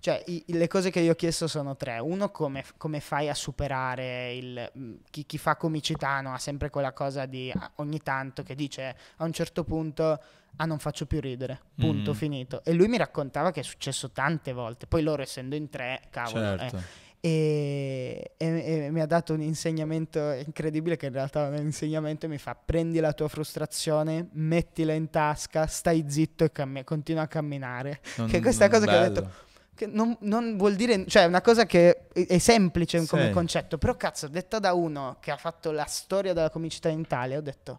cioè, i, le cose che gli ho chiesto sono tre. Uno, come, come fai a superare il... Chi, chi fa comicità no? ha sempre quella cosa di ogni tanto che dice a un certo punto ah non faccio più ridere, punto, mm. finito. E lui mi raccontava che è successo tante volte, poi loro essendo in tre, cavolo. Eh. Certo. Eh. E, e, e, mi ha dato un insegnamento incredibile che in realtà è un insegnamento mi fa prendi la tua frustrazione, mettila in tasca, stai zitto e cammi- continua a camminare. Non, che questa cosa bello. che ho detto... Che non, non, vuol dire, cioè, è una cosa che è semplice sì. come concetto, però cazzo, detta da uno che ha fatto la storia della comicità in Italia, ho detto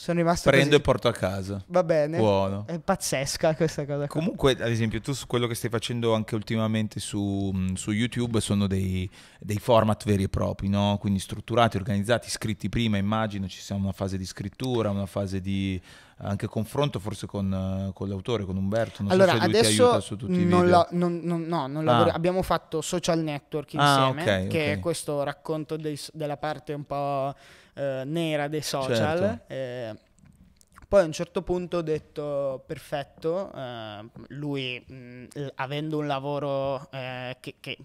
sono rimasto Prendo così. e porto a casa. Va bene. Buono. È pazzesca questa cosa. Qua. Comunque, ad esempio, tu quello che stai facendo anche ultimamente su, mm, su YouTube sono dei, dei, format veri e propri, no? Quindi strutturati, organizzati, scritti prima, immagino ci sia una fase di scrittura, una fase di anche confronto forse con, eh, con l'autore, con Umberto. Non allora, so se lui adesso ti aiuta su tutti i video. non, non, no, non ah. abbiamo fatto social network ah, insieme, ah, okay, che okay. è questo racconto dei, della parte un po' eh, nera dei social. Certo. Eh, poi a un certo punto ho detto, perfetto, eh, lui mh, mm, avendo un lavoro eh, che, che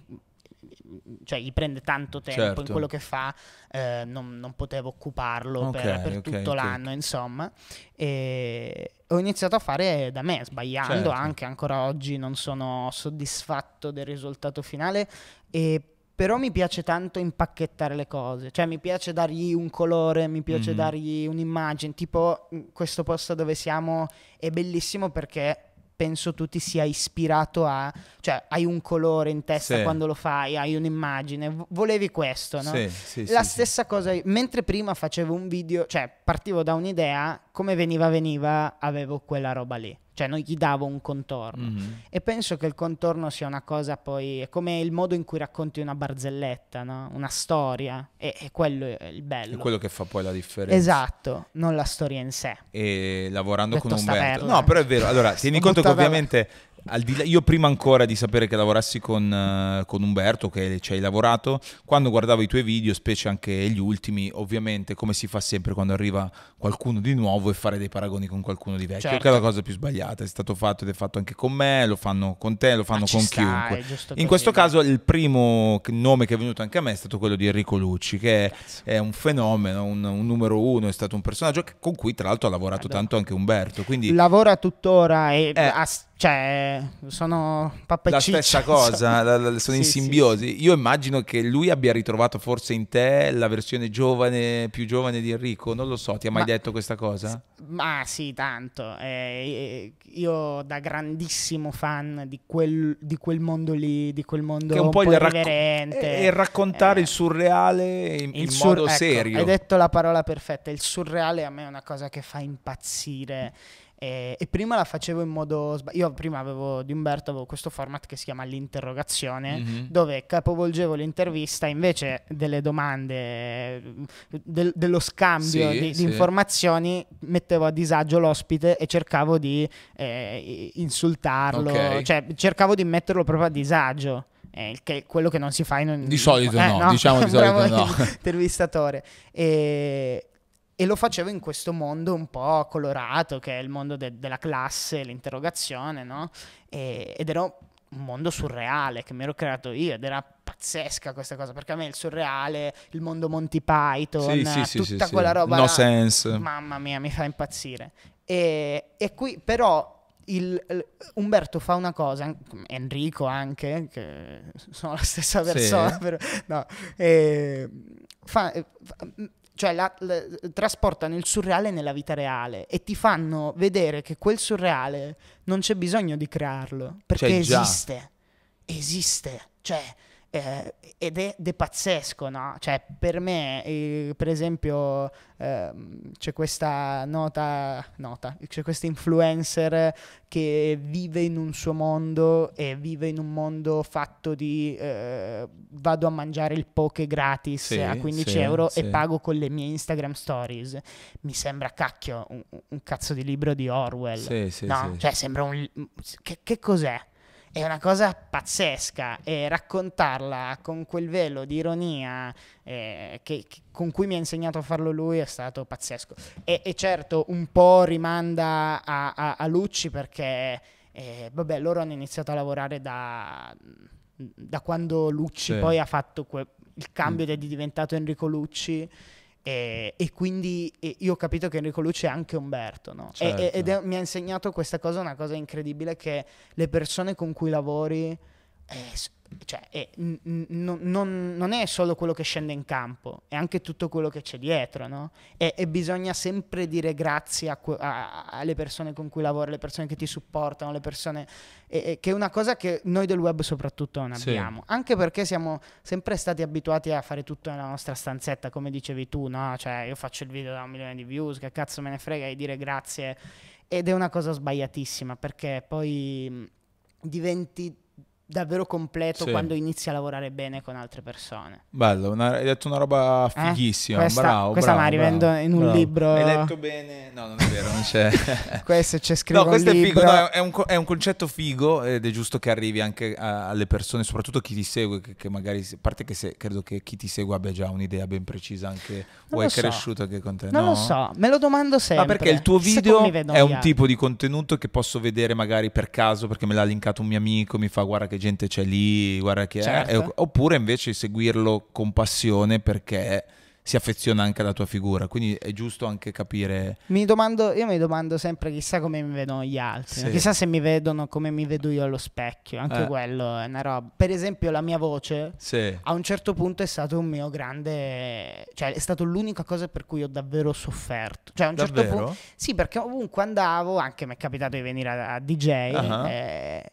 cioè gli prende tanto tempo certo. in quello che fa, eh, non, non, potevo occuparlo okay, per, per okay, tutto okay. l'anno, insomma. E ho iniziato a fare da me, sbagliando certo. anche, ancora oggi non sono soddisfatto del risultato finale. E però mi piace tanto impacchettare le cose, cioè mi piace dargli un colore, mi piace mm-hmm. dargli un'immagine, tipo mm, questo posto dove siamo è bellissimo perché penso tu ti sia ispirato a, cioè hai un colore in testa sì. quando lo fai, hai un'immagine, volevi questo, no? Sì, sì, La stessa cosa, mentre prima facevo un video, cioè partivo da un'idea come veniva veniva avevo quella roba lì cioè non gli davo un contorno mm-hmm. e penso che il contorno sia una cosa poi è come il modo in cui racconti una barzelletta no? una storia e, e, quello è il bello è quello che fa poi la differenza esatto non la storia in sé e lavorando Detto con Umberto staverla. no però è vero allora tieni (laughs) conto che ovviamente al di là, io prima ancora di sapere che lavorassi con, uh, con Umberto, che ci hai lavorato, quando guardavo i tuoi video, specie anche gli ultimi, ovviamente come si fa sempre quando arriva qualcuno di nuovo e fare dei paragoni con qualcuno di vecchio, certo. che è la certo. cosa più sbagliata, è stato fatto ed è fatto anche con me, lo fanno con te, lo fanno con sta, chiunque. In questo caso il primo nome che è venuto anche a me è stato quello di Enrico Lucci, che Grazie. è un fenomeno, un, un, numero uno, è stato un personaggio con cui tra l'altro ha lavorato Adoro. tanto anche Umberto. Quindi... Lavora tuttora e... Eh, ha cioè, sono pappa La ciccia, stessa (laughs) cosa, la, la, sono sì, in simbiosi. Sì, Io immagino che lui abbia ritrovato forse in te la versione giovane, più giovane di Enrico, non lo so, ti ha mai ma, detto questa cosa? Ma sì, tanto. Eh, eh, io da grandissimo fan di quel, di quel, mondo lì, di quel mondo che un, un po', po irriverente. Racco- e, raccontare eh, il surreale in, il in sur- modo ecco, serio. Hai detto la parola perfetta, il surreale a me è una cosa che fa impazzire. Mm e, eh, e, prima la facevo in modo sbagliato. Io prima avevo di Umberto avevo questo format che si chiama l'interrogazione, mm-hmm. dove capovolgevo l'intervista invece delle domande, del, dello scambio sì, di, sì. di, informazioni, mettevo a disagio l'ospite e cercavo di eh, insultarlo, okay. cioè cercavo di metterlo proprio a disagio. Eh, che quello che non si fa in un... Di solito eh, no, diciamo di (laughs) solito no. (laughs) intervistatore. E, e lo facevo in questo mondo un po' colorato, che è il mondo de- della classe, l'interrogazione, no? E- ed ero un mondo surreale che mi ero creato io ed era pazzesca questa cosa perché a me il surreale, il mondo Monty Python, sì, sì, tutta sì, quella roba no là, sense. mamma mia, mi fa impazzire. E, e qui però il, il, Umberto fa una cosa, Enrico anche, che sono la stessa persona, però, no, e, fa, cioè la, la, trasportano il surreale nella vita reale e ti fanno vedere che quel surreale non c'è bisogno di crearlo perché cioè, esiste. Esiste. Cioè, eh, ed è, è, pazzesco, no? Cioè, per me, eh, per esempio, eh, c'è questa nota, nota, c'è questa influencer che vive in un suo mondo e vive in un mondo fatto di eh, vado a mangiare il poke gratis sì, a 15 sì, euro sì. e pago con le mie Instagram stories. Mi sembra cacchio un, un cazzo di libro di Orwell, no? Cioè, sembra un... Che, che cos'è? è una cosa pazzesca e raccontarla con quel velo di ironia eh, che, che, con cui mi ha insegnato a farlo lui è stato pazzesco. E, e certo un po' rimanda a, a, a Lucci perché eh, vabbè, loro hanno iniziato a lavorare da, da quando Lucci sì. poi ha fatto que- il cambio mm. ed è diventato Enrico Lucci. E, eh, e, quindi e io ho capito che Enrico Luce è anche Umberto, no? certo. e, ed è, mi ha insegnato questa cosa, una cosa incredibile, che le persone con cui lavori è, cioè, è, n- n- non, non, è solo quello che scende in campo, è anche tutto quello che c'è dietro, no? e, e, bisogna sempre dire grazie a que- a- alle persone con cui lavori, le persone che ti supportano, le persone... E, che è una cosa che noi del web soprattutto non abbiamo, sì. anche perché siamo sempre stati abituati a fare tutto nella nostra stanzetta, come dicevi tu, no? Cioè, io faccio il video da un milione di views, che cazzo me ne frega di dire grazie... Ed è una cosa sbagliatissima, perché poi diventi davvero completo sì. quando inizi a lavorare bene con altre persone. Bello, una, hai detto una roba eh? fighissima, eh? questa, bravo. Questa bravo, mi arrivando in un bravo. libro. Hai letto bene? No, non è vero, non c'è. (laughs) questo c'è scritto. No, questo è figo, no, è, un, è, un, concetto figo ed è giusto che arrivi anche a, alle persone, soprattutto chi ti segue, che, che magari, a parte che se, credo che chi ti segue abbia già un'idea ben precisa anche, non o è so. cresciuto anche con te. Non no? lo so, me lo domando sempre. Ma perché il tuo video è un altri. tipo di contenuto che posso vedere magari per caso, perché me l'ha linkato un mio amico, mi fa guarda che che gente c'è lì, guarda che certo. è, oppure invece seguirlo con passione perché si affeziona anche alla tua figura, quindi è giusto anche capire. Mi domando, io mi domando sempre chissà come mi vedono gli altri, sì. chissà se mi vedono come mi vedo io allo specchio, anche eh. quello è una roba. Per esempio la mia voce sì. a un certo punto è stato un mio grande, cioè è stata l'unica cosa per cui ho davvero sofferto. Cioè a un certo davvero? certo punto... Sì, perché ovunque andavo, anche mi è capitato di venire a, a DJ. Uh-huh. Eh,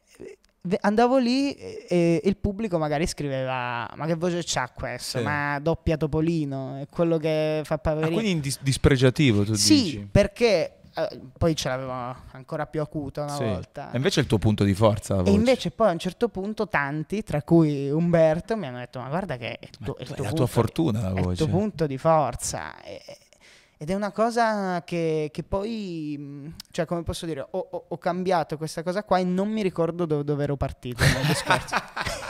andavo lì e, il pubblico magari scriveva ma che voce c'ha questo sì. ma doppia Topolino è quello che fa Paverino ah, quindi dis- dispregiativo tu sì, dici sì perché eh, poi ce l'avevo ancora più acuta una sì. volta e invece è il tuo punto di forza e invece poi a un certo punto tanti tra cui Umberto mi hanno detto ma guarda che è, tu- è, tu- è la tua fortuna la voce è il tuo punto di forza e, ed è una cosa che, che poi, mm, cioè come posso dire, ho, ho, ho, cambiato questa cosa qua e non mi ricordo do, dove ero partito. (laughs)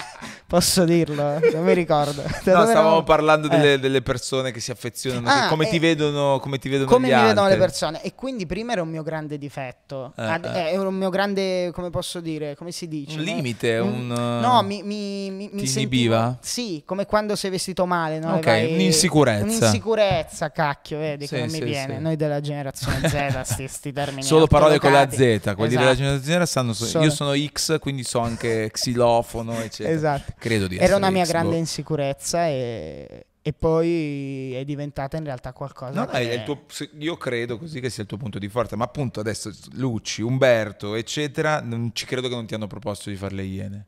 Posso dirlo? Non mi ricordo. (laughs) Da no, stavamo non... parlando eh. delle, delle, persone che si affezionano, ah, che come, ti eh, vedono, come ti vedono come mi altri. vedono le persone. E quindi prima era un mio grande difetto, eh, Ad, eh. eh era un mio grande, come posso dire, come si dice? Un limite, no? un... No, eh, mi, mi, mi, mi sentivo, Sì, come quando sei vestito male, no? Ok, vai, un'insicurezza. Un'insicurezza, cacchio, vedi sì, non sì, mi viene. Sì. Noi della generazione Z, sti, sti termini Solo parole con la Z, quelli esatto. della generazione Z sanno... Solo. Io sono X, quindi so anche (laughs) xilofono, eccetera. Esatto. Credo di Era una mia Xbox. grande boh. insicurezza e, e, poi è diventata in realtà qualcosa. No, no, è... tuo, io credo così che sia il tuo punto di forza, ma appunto adesso Luci, Umberto, eccetera, non ci credo che non ti hanno proposto di fare le iene.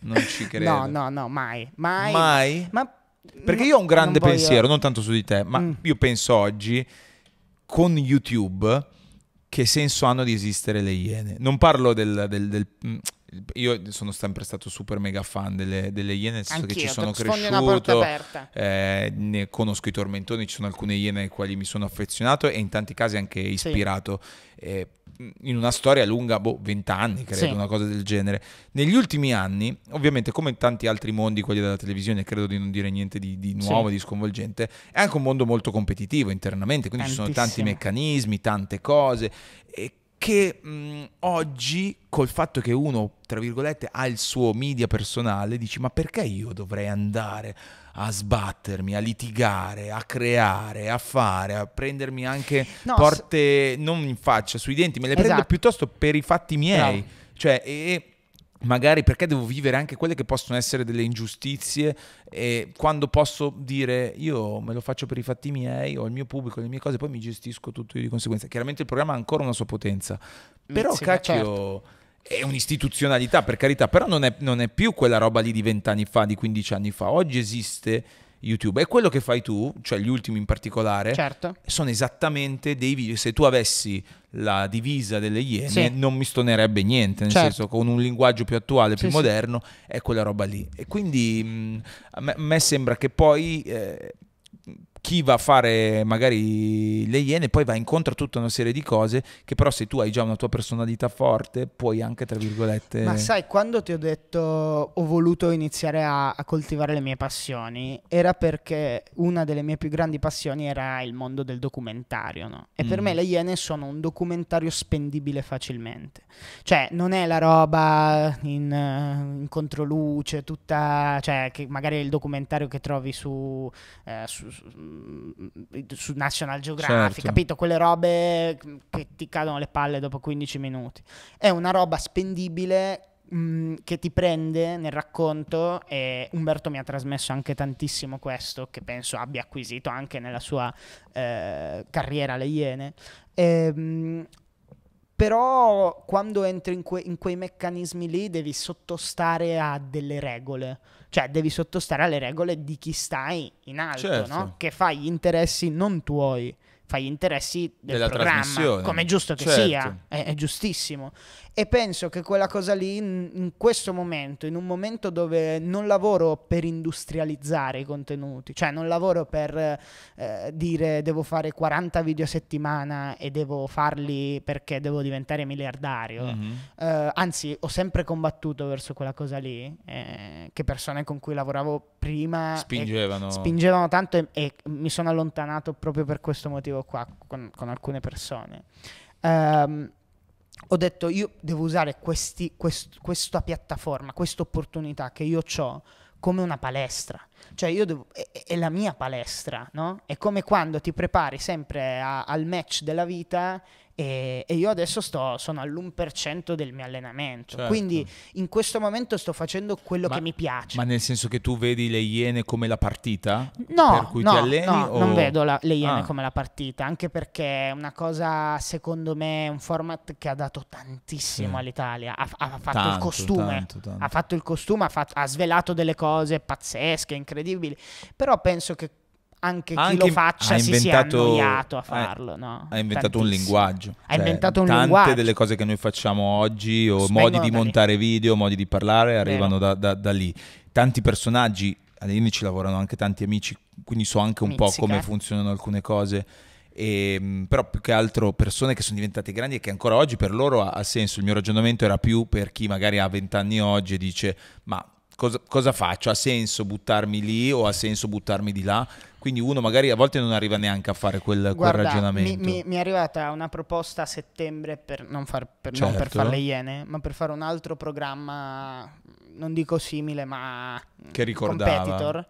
(laughs) non ci credo. No, no, no, mai. Mai? mai? Ma perché io ho un grande non pensiero, voglio... non tanto su di te, ma mm. io penso oggi con YouTube che senso hanno di esistere le iene. Non parlo del, del, del, mm, io sono sempre stato super mega fan delle, delle Iene, nel senso Anch'io, che ci sono cresciuto, eh, ne conosco i tormentoni, ci sono alcune Iene ai quali mi sono affezionato e in tanti casi anche ispirato. Sì. Eh, in una storia lunga, boh, vent'anni credo, sì. una cosa del genere. Negli ultimi anni, ovviamente come in tanti altri mondi, quelli della televisione, credo di non dire niente di, di nuovo, sì. di sconvolgente, è anche un mondo molto competitivo internamente, quindi Tantissime. ci sono tanti meccanismi, tante cose che mh, oggi col fatto che uno, tra virgolette, ha il suo media personale, dici ma perché io dovrei andare a sbattermi, a litigare, a creare, a fare, a prendermi anche no, porte non in faccia, sui denti, me le esatto. prendo piuttosto per i fatti miei. Bravo. Cioè, e, magari perché devo vivere anche quelle che possono essere delle ingiustizie e quando posso dire io me lo faccio per i fatti miei ho il mio pubblico, le mie cose, poi mi gestisco tutto io di conseguenza. Chiaramente il programma ha ancora una sua potenza, però Inizio, cacchio... Certo. È un'istituzionalità, per carità, però non è, non è più quella roba lì di vent'anni fa, di 15 anni fa. Oggi esiste YouTube. E quello che fai tu, cioè gli ultimi in particolare, certo. sono esattamente dei video. Se tu avessi la divisa delle Iene, sì. non mi stonerebbe niente, nel certo. senso con un linguaggio più attuale, più sì, moderno, sì. è quella roba lì. E quindi mm, a, me, me, sembra che poi eh, chi va a fare magari le iene poi va incontro a tutta una serie di cose che però se tu hai già una tua personalità forte puoi anche tra virgolette... Ma sai, quando ti ho detto ho voluto iniziare a, a coltivare le mie passioni era perché una delle mie più grandi passioni era il mondo del documentario, no? E mm. per me mm. le iene sono un documentario spendibile facilmente. Cioè, non è la roba in, in controluce, tutta... Cioè, che magari è il documentario che trovi su, eh, su, su su National Geographic, certo. capito? Quelle robe che ti cadono le palle dopo 15 minuti. È una roba spendibile mm, che ti prende nel racconto e Umberto mi ha trasmesso anche tantissimo questo che penso abbia acquisito anche nella sua eh, carriera alle Iene ehm, però quando entri in, que- in, quei meccanismi lì devi sottostare a delle regole cioè, devi sottostare alle regole di chi stai in alto, certo. no? Che fa gli interessi non tuoi fai gli interessi del della programma, come è giusto che certo. sia, è, è, giustissimo. E penso che quella cosa lì, in, in, questo momento, in un momento dove non lavoro per industrializzare i contenuti, cioè non lavoro per eh, dire devo fare 40 video a settimana e devo farli perché devo diventare miliardario, mm-hmm. eh, anzi ho sempre combattuto verso quella cosa lì, eh, che persone con cui lavoravo prima spingevano, spingevano tanto e, e mi sono allontanato proprio per questo motivo dicevo qua con, con alcune persone. Um, ho detto io devo usare questi, quest, questa piattaforma, questa opportunità che io ho come una palestra, cioè io devo, è, è la mia palestra, no? È come quando ti prepari sempre a, al match della vita e, e io adesso sto, sono all'1% del mio allenamento. Certo. Quindi in questo momento sto facendo quello ma, che mi piace. Ma nel senso che tu vedi le Iene come la partita? No, no, alleni, no o... non vedo la, le Iene ah. come la partita, anche perché è una cosa, secondo me, un format che ha dato tantissimo sì. all'Italia. Ha, ha, fatto tanto, il costume, tanto, tanto. ha fatto il costume, ha, fatto, ha svelato delle cose pazzesche, incredibili. Però penso che anche chi lo faccia si sia annoiato a eh, farlo. Ha, no? ha inventato Tantissimo. un linguaggio. Ha cioè, inventato un tante linguaggio. Tante delle cose che noi facciamo oggi, o Spengono modi di montare lì. video, modi di parlare, arrivano da, da, da, lì. Tanti personaggi, all'inizio ci lavorano anche tanti amici, quindi so anche un Mizzica. po' come eh. funzionano alcune cose. E, ehm, però più che altro persone che sono diventate grandi e che ancora oggi per loro ha, ha senso. Il mio ragionamento era più per chi magari ha vent'anni oggi e dice: Ma Cosa, cosa, faccio? Ha senso buttarmi lì o ha senso buttarmi di là? Quindi uno magari a volte non arriva neanche a fare quel, Guarda, quel ragionamento. Mi, mi, mi, è arrivata una proposta a settembre per non, far, per, certo. non per certo. fare le iene, ma per fare un altro programma, non dico simile, ma che ricordava. competitor.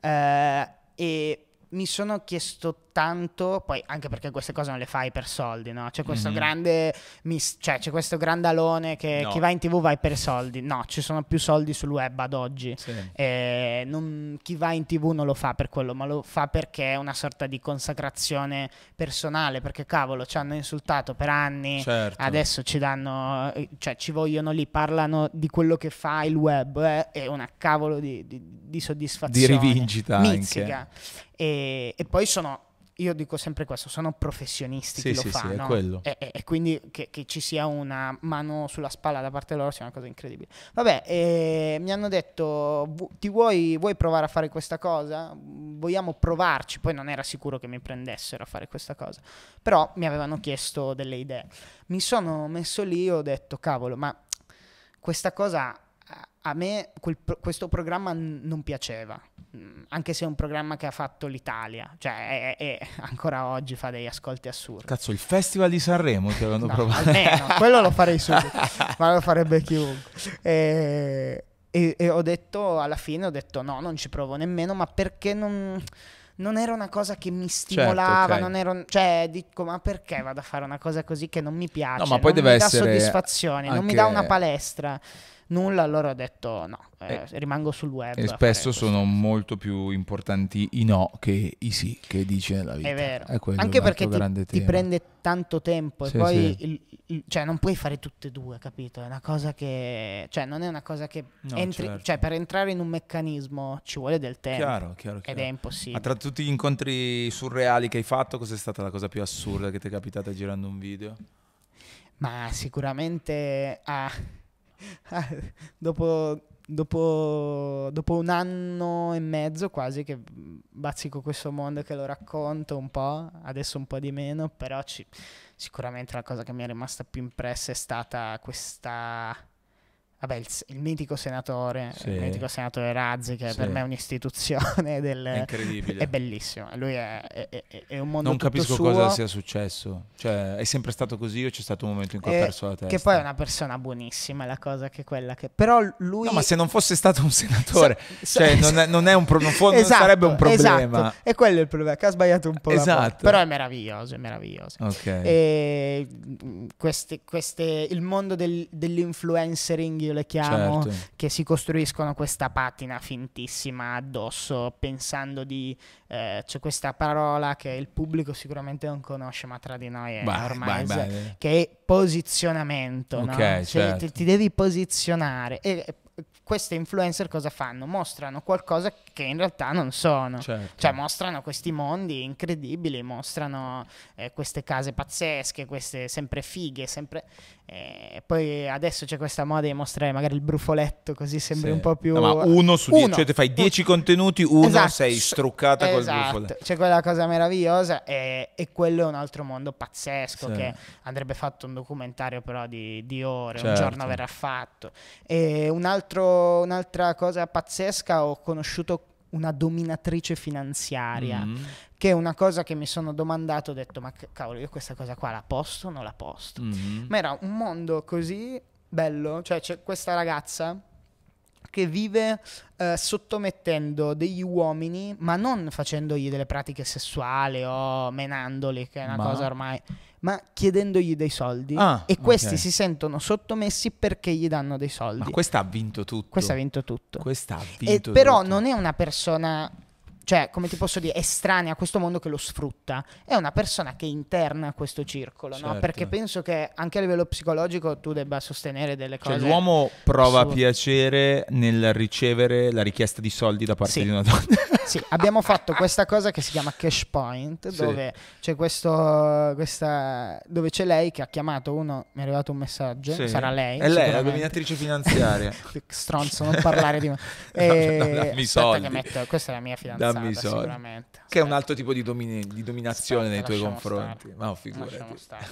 Eh, e mi sono chiesto tanto, poi anche perché queste cose non le fai per soldi, no? C'è questo mm-hmm. grande mis- cioè c'è questo grandalone che no. chi va in TV vai per soldi. No, ci sono più soldi sul web ad oggi. Sì. Eh, non, chi va in TV non lo fa per quello, ma lo fa perché è una sorta di consacrazione personale, perché cavolo, ci hanno insultato per anni, certo. adesso ci danno eh, cioè ci vogliono lì, parlano di quello che fa il web, eh? è una cavolo di, di, di soddisfazione. Di rivincita anche. E, e poi sono io dico sempre questo, sono professionisti sì, che sì, lo fanno. Sì, no? e, e, e, quindi che, che, ci sia una mano sulla spalla da parte loro sia una cosa incredibile. Vabbè, eh, mi hanno detto, ti vuoi, vuoi, provare a fare questa cosa? Vogliamo provarci? Poi non era sicuro che mi prendessero a fare questa cosa, però mi avevano chiesto delle idee. Mi sono messo lì e ho detto, cavolo, ma questa cosa a me quel, questo programma non piaceva, mm, anche se è un programma che ha fatto l'Italia, cioè è, è, ancora oggi fa degli ascolti assurdi. Cazzo, il Festival di Sanremo ti avevano no, (laughs) provato. Almeno, quello lo farei subito, ma lo farebbe chiunque. E, e, e, ho detto, alla fine ho detto no, non ci provo nemmeno, ma perché non... non era una cosa che mi certo, stimolava, certo, okay. ero, cioè dico ma perché vado a fare una cosa così che non mi piace, no, ma poi non deve mi dà soddisfazione, anche... non mi dà una palestra nulla, allora ho detto no, eh, eh, rimango sul web. E spesso sono molto più importanti i no che i sì che dici nella vita. È vero, è quello, anche perché ti, ti, prende tanto tempo sì, e poi sì. il, il, cioè, non puoi fare tutte e due, capito? È una cosa che, cioè, non è una cosa che no, entri, certo. cioè, per entrare in un meccanismo ci vuole del tempo chiaro, chiaro, chiaro. ed è impossibile. Ma tra tutti gli incontri surreali che hai fatto, cos'è stata la cosa più assurda che ti è capitata girando un video? Ma sicuramente. Ah, (laughs) dopo, dopo, dopo, un anno e mezzo quasi che bazzico questo mondo che lo racconto un po', adesso un po' di meno, però ci, sicuramente la cosa che mi è rimasta più impressa è stata questa Vabbè, il, il mitico senatore, sì. il mitico senatore Razzi, che sì. per me è un'istituzione (laughs) del... È incredibile. È bellissimo. Lui è, è, è, è un mondo Non capisco suo. cosa sia successo. Cioè, è sempre stato così o c'è stato un momento in cui ha eh, perso la testa? Che poi è una persona buonissima, la cosa che è quella che... Però lui... No, ma se non fosse stato un senatore, (laughs) sa, cioè, sa, non, non, è, un pro, non, fu, esatto, non sarebbe un problema. Esatto. E quello è il problema, che ha sbagliato un po' esatto. Però è meraviglioso, è meraviglioso. Okay. Mm, queste, queste, il mondo del, dell'influencering io le chiamo, certo. che si costruiscono questa patina fintissima addosso pensando di... Eh, c'è questa parola che il pubblico sicuramente non conosce ma tra di noi è vai, ormai... Vai, vai. Che è posizionamento, okay, no? cioè, certo. ti, ti, devi posizionare. E, queste influencer cosa fanno? Mostrano qualcosa che in realtà non sono. Certo. Cioè mostrano questi mondi incredibili, mostrano eh, queste case pazzesche, queste sempre fighe, sempre... Eh, poi adesso c'è questa moda di mostrare magari il brufoletto così sembri sì. un po' più... No, ma uno su dieci, cioè fai dieci contenuti, uno esatto. sei struccata esatto. col brufoletto. C'è quella cosa meravigliosa e, e, quello è un altro mondo pazzesco sì. che andrebbe fatto un documentario però di, di ore, certo. un giorno verrà fatto. E un altro, un'altra cosa pazzesca ho conosciuto una dominatrice finanziaria, mm-hmm. che è una cosa che mi sono domandato, ho detto ma cavolo, io questa cosa qua la posto o non la posto? Mm-hmm. Ma era un mondo così bello, cioè c'è questa ragazza che vive eh, sottomettendo degli uomini, ma non facendogli delle pratiche sessuali o menandoli, che è una ma... cosa ormai ma chiedendogli dei soldi. Ah, e questi okay. si sentono sottomessi perché gli danno dei soldi. Ma questa ha vinto tutto. Questa ha vinto tutto. Questa ha vinto e, tutto. Però non è una persona cioè, come ti posso dire, estranea a questo mondo che lo sfrutta, è una persona che interna a questo circolo, certo. no? Perché penso che anche a livello psicologico tu debba sostenere delle cioè, cose. Cioè, l'uomo prova su... piacere nel ricevere la richiesta di soldi da parte sì. di una donna. (laughs) Sì, abbiamo fatto questa cosa che si chiama Cash Point, dove, c'è questo, questa, dove c'è lei che ha chiamato uno, mi è arrivato un messaggio, sì. sarà lei. È lei, la dominatrice finanziaria. (laughs) Stronzo, non parlare di me. E... (laughs) No, eh, dammi soldi. Metto, questa è la mia fidanzata, dammi soldi. sicuramente. Che è un altro tipo di, domini, di dominazione Aspetta, nei tuoi confronti. Stare. No, figurati.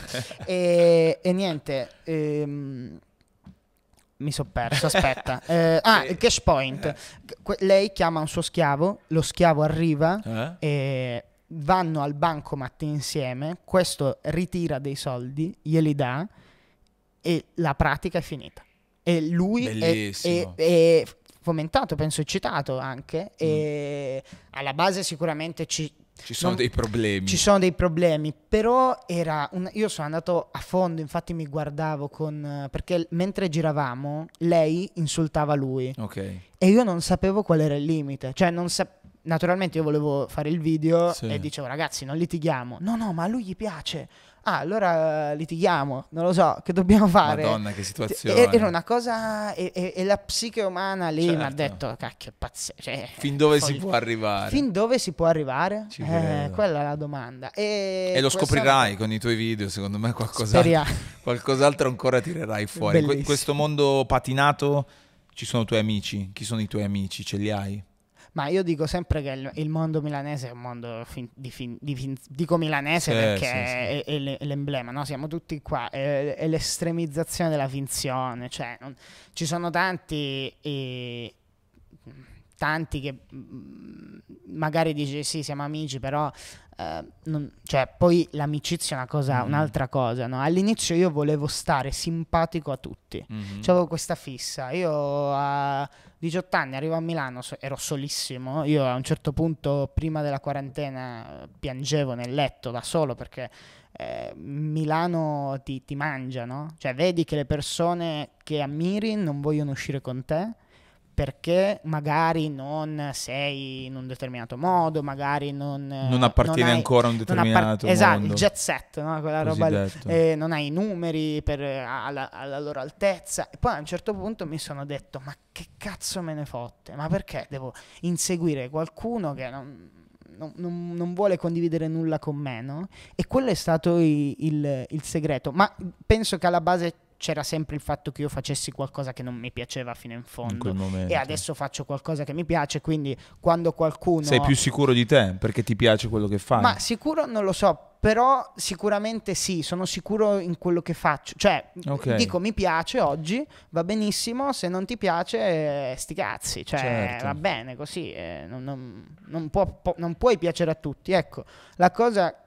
E, e, niente... Ehm, mi sono perso, aspetta. (laughs) Eh, ah, il cash point. Eh. Que- lei chiama un suo schiavo, lo schiavo arriva eh? e vanno al bancomat insieme, questo ritira dei soldi, glieli dà e la pratica è finita. E lui è, è, è, fomentato, penso eccitato anche, mm. e alla base sicuramente ci, ci sono non, dei problemi. Ci sono dei problemi, però era un, io sono andato a fondo, infatti mi guardavo con... perché mentre giravamo lei insultava lui. Ok. E io non sapevo qual era il limite, cioè non sapevo naturalmente io volevo fare il video sì. e dicevo ragazzi non litighiamo. No, no, ma a lui gli piace. Ah, allora litighiamo, non lo so, che dobbiamo fare? Madonna, che cioè, situazione. Era una cosa, e, e, e la psiche umana lì certo. mi ha certo. detto, cacchio, pazzesco. Cioè, fin dove si può arrivare? Fin dove si può arrivare? Eh, quella è la domanda. E, e lo questa... scoprirai con i tuoi video, secondo me qualcos'altro, (laughs) qualcos'altro ancora tirerai fuori. Que- questo mondo patinato, ci sono i tuoi amici, chi sono i tuoi amici, ce li hai? ma io dico sempre che il, il mondo milanese è un mondo fin, di, fin, di fin, dico milanese sì, perché sì, è, sì. È, è, l'emblema, no? siamo tutti qua, è, è l'estremizzazione della finzione, cioè non, ci sono tanti... E, tanti che mm, magari dice sì siamo amici però eh, non, cioè poi l'amicizia è una cosa, mm. un'altra cosa no? all'inizio io volevo stare simpatico a tutti mm-hmm. avevo questa fissa io a 18 anni arrivo a Milano ero solissimo io a un certo punto prima della quarantena piangevo nel letto da solo perché eh, Milano ti, ti mangia no? cioè vedi che le persone che ammiri non vogliono uscire con te perché magari non sei in un determinato modo, magari non... Eh, non appartiene non hai, ancora a un determinato appart- mondo. Esatto, il jet set, no? quella roba eh, non hai i numeri per, eh, alla, alla, loro altezza. E poi a un certo punto mi sono detto, ma che cazzo me ne fotte? Ma perché devo inseguire qualcuno che non, non, non vuole condividere nulla con me, no? E quello è stato il, il, il segreto. Ma penso che alla base c'era sempre il fatto che io facessi qualcosa che non mi piaceva fino in fondo. In e adesso faccio qualcosa che mi piace, quindi quando qualcuno... Sei più sicuro di te perché ti piace quello che fai. Ma sicuro non lo so, però sicuramente sì, sono sicuro in quello che faccio. Cioè, okay. dico mi piace oggi, va benissimo, se non ti piace, sti cazzi, cioè certo. va bene così, eh, non, non, non, può, non puoi piacere a tutti. Ecco, la cosa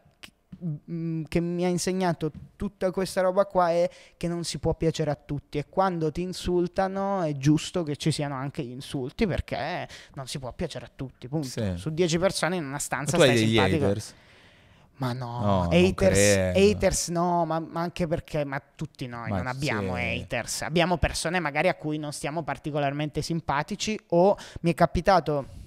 Mm, che mi ha insegnato tutta questa roba qua è che non si può piacere a tutti e quando ti insultano è giusto che ci siano anche gli insulti perché non si può piacere a tutti, sì. Su 10 persone in una stanza Ma tu stai haters? Ma no, no haters, haters, no, ma, ma, anche perché ma tutti noi ma non abbiamo haters, abbiamo persone magari a cui non stiamo particolarmente simpatici o mi è capitato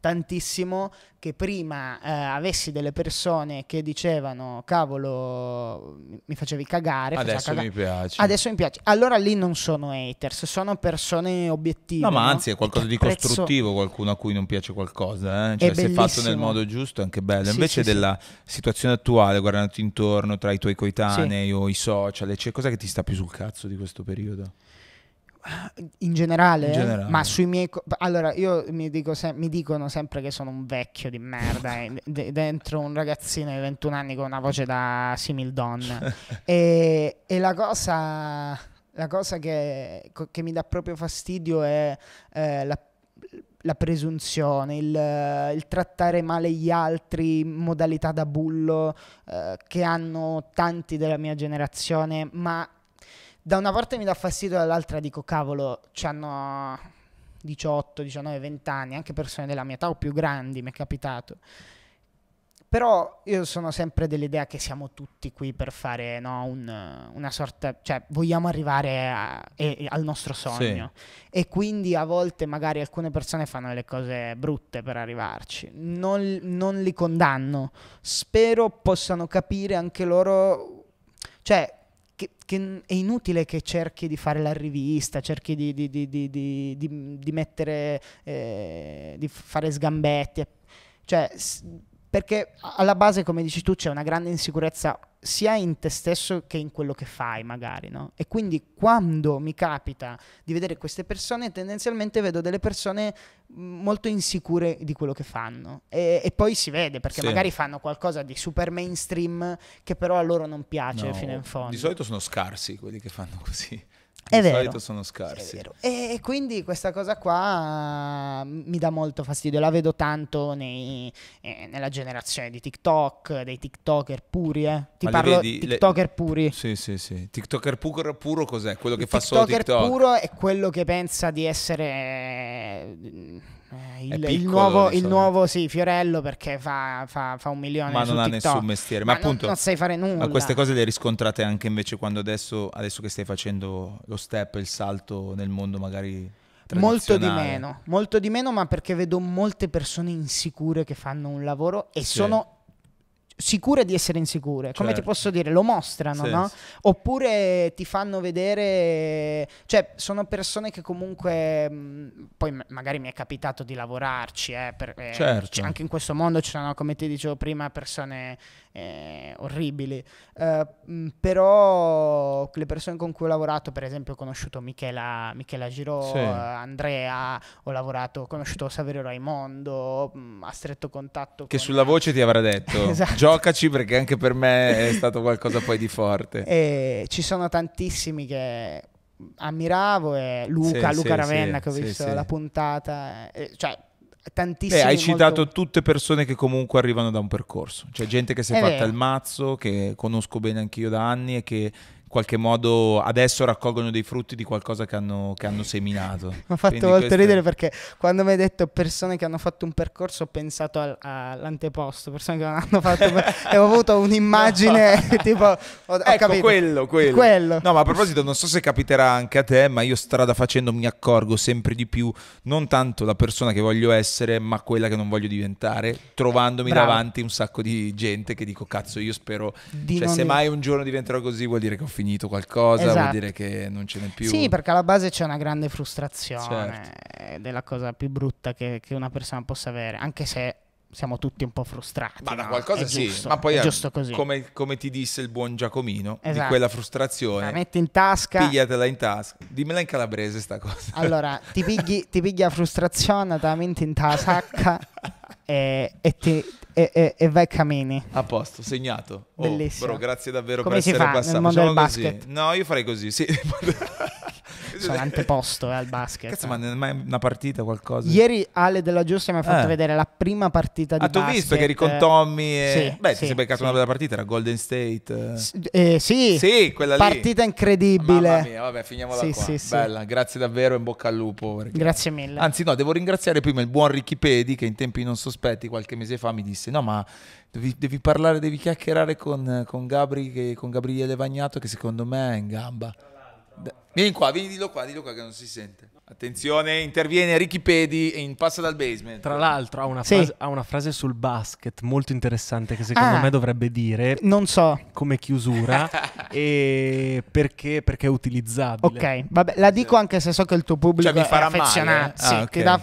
tantissimo che prima eh, avessi delle persone che dicevano cavolo mi facevi cagare adesso caga mi piace adesso mi piace allora lì non sono haters sono persone obiettive no ma anzi è qualcosa di prezzo... costruttivo qualcuno a cui non piace qualcosa eh? cioè se fatto nel modo giusto è anche bello invece sì, della sì. situazione attuale guardandoti intorno tra i tuoi coetanei o i social c'è cioè, cosa che ti sta più sul cazzo di questo periodo in generale, in generale, ma sui miei. Co- allora, io mi, dico se- mi, dicono sempre che sono un vecchio di merda. eh, (laughs) dentro un ragazzino di 21 anni con una voce da simil donna. (laughs) e, e la cosa. La cosa che, co- che mi dà proprio fastidio è eh, la, la, presunzione, il, il, trattare male gli altri in modalità da bullo eh, che hanno tanti della mia generazione, ma da una parte mi dà fastidio, dall'altra dico cavolo, ci hanno 18, 19, 20 anni, anche persone della mia età o più grandi, mi è capitato. Però io sono sempre dell'idea che siamo tutti qui per fare no, un, una sorta, cioè vogliamo arrivare a, e, al nostro sogno sì. e quindi a volte magari alcune persone fanno le cose brutte per arrivarci, non, non li condanno, spero possano capire anche loro, cioè che, che, è inutile che cerchi di fare la rivista, cerchi di, di, di, di mettere, eh, di fare sgambetti. Cioè, perché alla base, come dici tu, c'è una grande insicurezza sia in te stesso che in quello che fai, magari, no? E quindi quando mi capita di vedere queste persone, tendenzialmente vedo delle persone molto insicure di quello che fanno. E, e poi si vede, perché sì. magari fanno qualcosa di super mainstream che però a loro non piace no, fino in fondo. Di solito sono scarsi quelli che fanno così. È vero. solito sono scarsi. E quindi questa cosa qua mm, mi dà molto fastidio, la vedo tanto nei, eh, nella generazione di TikTok, dei TikToker puri, eh. Ti Ma parlo vedi, TikToker le... puri. Sì, sì, sì. TikToker puro, puro cos'è? Quello che Il fa TikToker solo TikTok. TikToker puro è quello che pensa di essere mm, eh, il, piccolo, il, nuovo, il nuovo, sì, Fiorello perché fa, fa, fa un milione ma non ha nessun mestiere ma, ma appunto non, non, sai fare nulla ma queste cose le riscontrate anche invece quando adesso, adesso che stai facendo lo step il salto nel mondo magari Molto di meno, molto di meno, ma perché vedo molte persone insicure che fanno un lavoro e sì. sono sicure di essere insicure. Come certo. ti posso dire? Lo mostrano, sì, no? Sì. Oppure ti fanno vedere... Cioè, sono persone che comunque... poi magari mi è capitato di lavorarci, eh, per, eh, certo. c- cioè, anche in questo mondo ci sono, come ti dicevo prima, persone eh, orribili. Mm, uh, però le persone con cui ho lavorato, per esempio, ho conosciuto Michela, Michela Giro, sì. uh, Andrea, ho lavorato, ho conosciuto Saverio Raimondo, mh, mm, a stretto contatto. Che con sulla me. voce ti avrà detto: (laughs) esatto. giocaci perché anche per me è stato qualcosa poi di forte. E ci sono tantissimi che ammiravo e Luca, sì, Luca sì, Ravenna che ho visto la puntata, eh, e, cioè tantissimi. Beh, hai citato molto... tutte persone che comunque arrivano da un percorso, C'è cioè, gente che si è, è fatta vero. il mazzo, che conosco bene anch'io da anni e che qualche modo adesso raccolgono dei frutti di qualcosa che hanno, che hanno seminato. (laughs) mi ha fatto Quindi molto questo... ridere perché quando mi hai detto persone che hanno fatto un percorso ho pensato al, all'anteposto, persone che non (laughs) hanno fatto e ho avuto un'immagine (laughs) tipo... Ho, ho ecco capito. Quello, quello, quello. No, ma a proposito, non so se capiterà anche a te, ma io strada facendo mi accorgo sempre di più non tanto la persona che voglio essere, ma quella che non voglio diventare, trovandomi Bravo. davanti un sacco di gente che dico cazzo, io spero... Di cioè, se mai un giorno diventerò così vuol dire che ho finito qualcosa, esatto. vuol dire che non ce n'è più. Sì, perché alla base c'è una grande frustrazione certo. ed è la cosa più brutta che, che una persona possa avere, anche se siamo tutti un po' frustrati. Ma da no? qualcosa è sì, giusto, ma poi è giusto così. Come, come, ti disse il buon Giacomino, esatto. di quella frustrazione. La metti in tasca. Pigliatela in tasca. Dimmela in calabrese sta cosa. Allora, ti pigli, (laughs) ti pigli a frustrazione, te la metti in tasca e, e, ti, e, e, e, vai cammini. A posto, segnato. Oh, Bellissimo. Bro, grazie davvero Come per essere fa passato. Nel mondo del basket? No, io farei così, sì. (laughs) (laughs) sono anteposto eh, al basket. Cazzo, ma mai una partita qualcosa? Ieri Ale della Giusta mi ha fatto eh. vedere la prima partita di ah, basket. Ah, tu visto che eri con Tommy e... Sì, Beh, sì, ti sei beccato sì. una bella partita, era Golden State. S- eh, sì. Sì, quella lì. Partita incredibile. Mamma mia, vabbè, finiamola sì, qua. Sì, bella, grazie davvero in bocca al lupo. Perché... Grazie mille. Anzi, no, devo ringraziare prima il buon Ricky che in tempi non sospetti qualche mese fa mi disse "No, ma Devi, devi, parlare, devi chiacchierare con, con, Gabri, con Gabriele Vagnato che secondo me è in gamba. Vieni qua, vieni dillo qua, dillo qua che non si sente. Attenzione, interviene Ricky Pedi in Passa dal basement. Tra l'altro ha, sì. ha, una frase sul basket molto interessante che secondo ah, me dovrebbe dire. Non so. Come chiusura (laughs) e perché, perché, è utilizzabile. Ok, vabbè, la dico anche se so che il tuo pubblico cioè, mi farà è affezionato. Male, eh? ah, sì, okay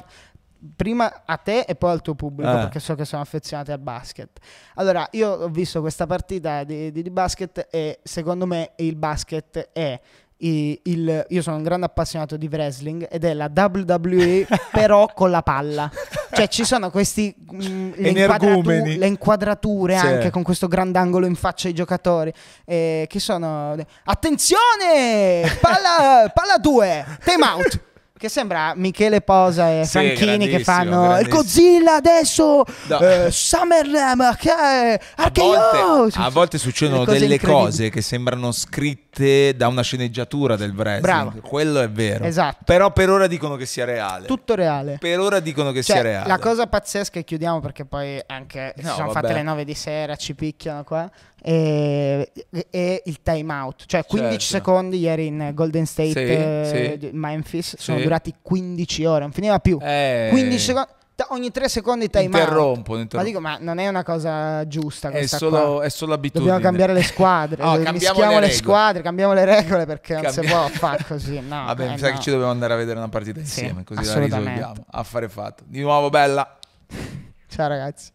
prima a te e poi al tuo pubblico ah. perché so che sono affezionati al basket. Allora, io ho visto questa partita di, di, di basket e secondo me il basket è il, io sono un grande appassionato di wrestling ed è la WWE (laughs) però con la palla. Cioè ci sono questi mh, mm, le, inquadratu- le, inquadrature sì. anche con questo grandangolo in faccia ai giocatori eh, che sono attenzione palla 2 time out che sembra Michele Posa e sì, Franchini che fanno il Godzilla adesso, no. eh, Summerlam, eh, che è Archeo! A volte succedono cose delle cose che sembrano scritte da una sceneggiatura del wrestling. Bravo. Quello è vero. Esatto. Però per ora dicono che sia reale. Tutto reale. Per ora dicono che cioè, sia reale. La cosa pazzesca, e chiudiamo perché poi anche no, sono vabbè. fatte le 9 di sera, ci picchiano qua. E, e, il time out, cioè 15 certo. secondi ieri in Golden State, sì, eh, sì. Memphis, sono durati durati 15 ore, non finiva più. Eh. 15 secondi ogni tre secondi time interrompo, out. Interrompo. Ma dico, ma non è una cosa giusta è solo, è solo, abitudine. Dobbiamo cambiare le squadre. (laughs) no, eh, cambiamo le, le, squadre, cambiamo le regole perché Cambi- non si può fare così. No, (laughs) Vabbè, eh, mi sa no. che ci dobbiamo andare a vedere una partita insieme, sì, così la risolviamo. Affare fatto. Di nuovo bella. (laughs) Ciao ragazzi.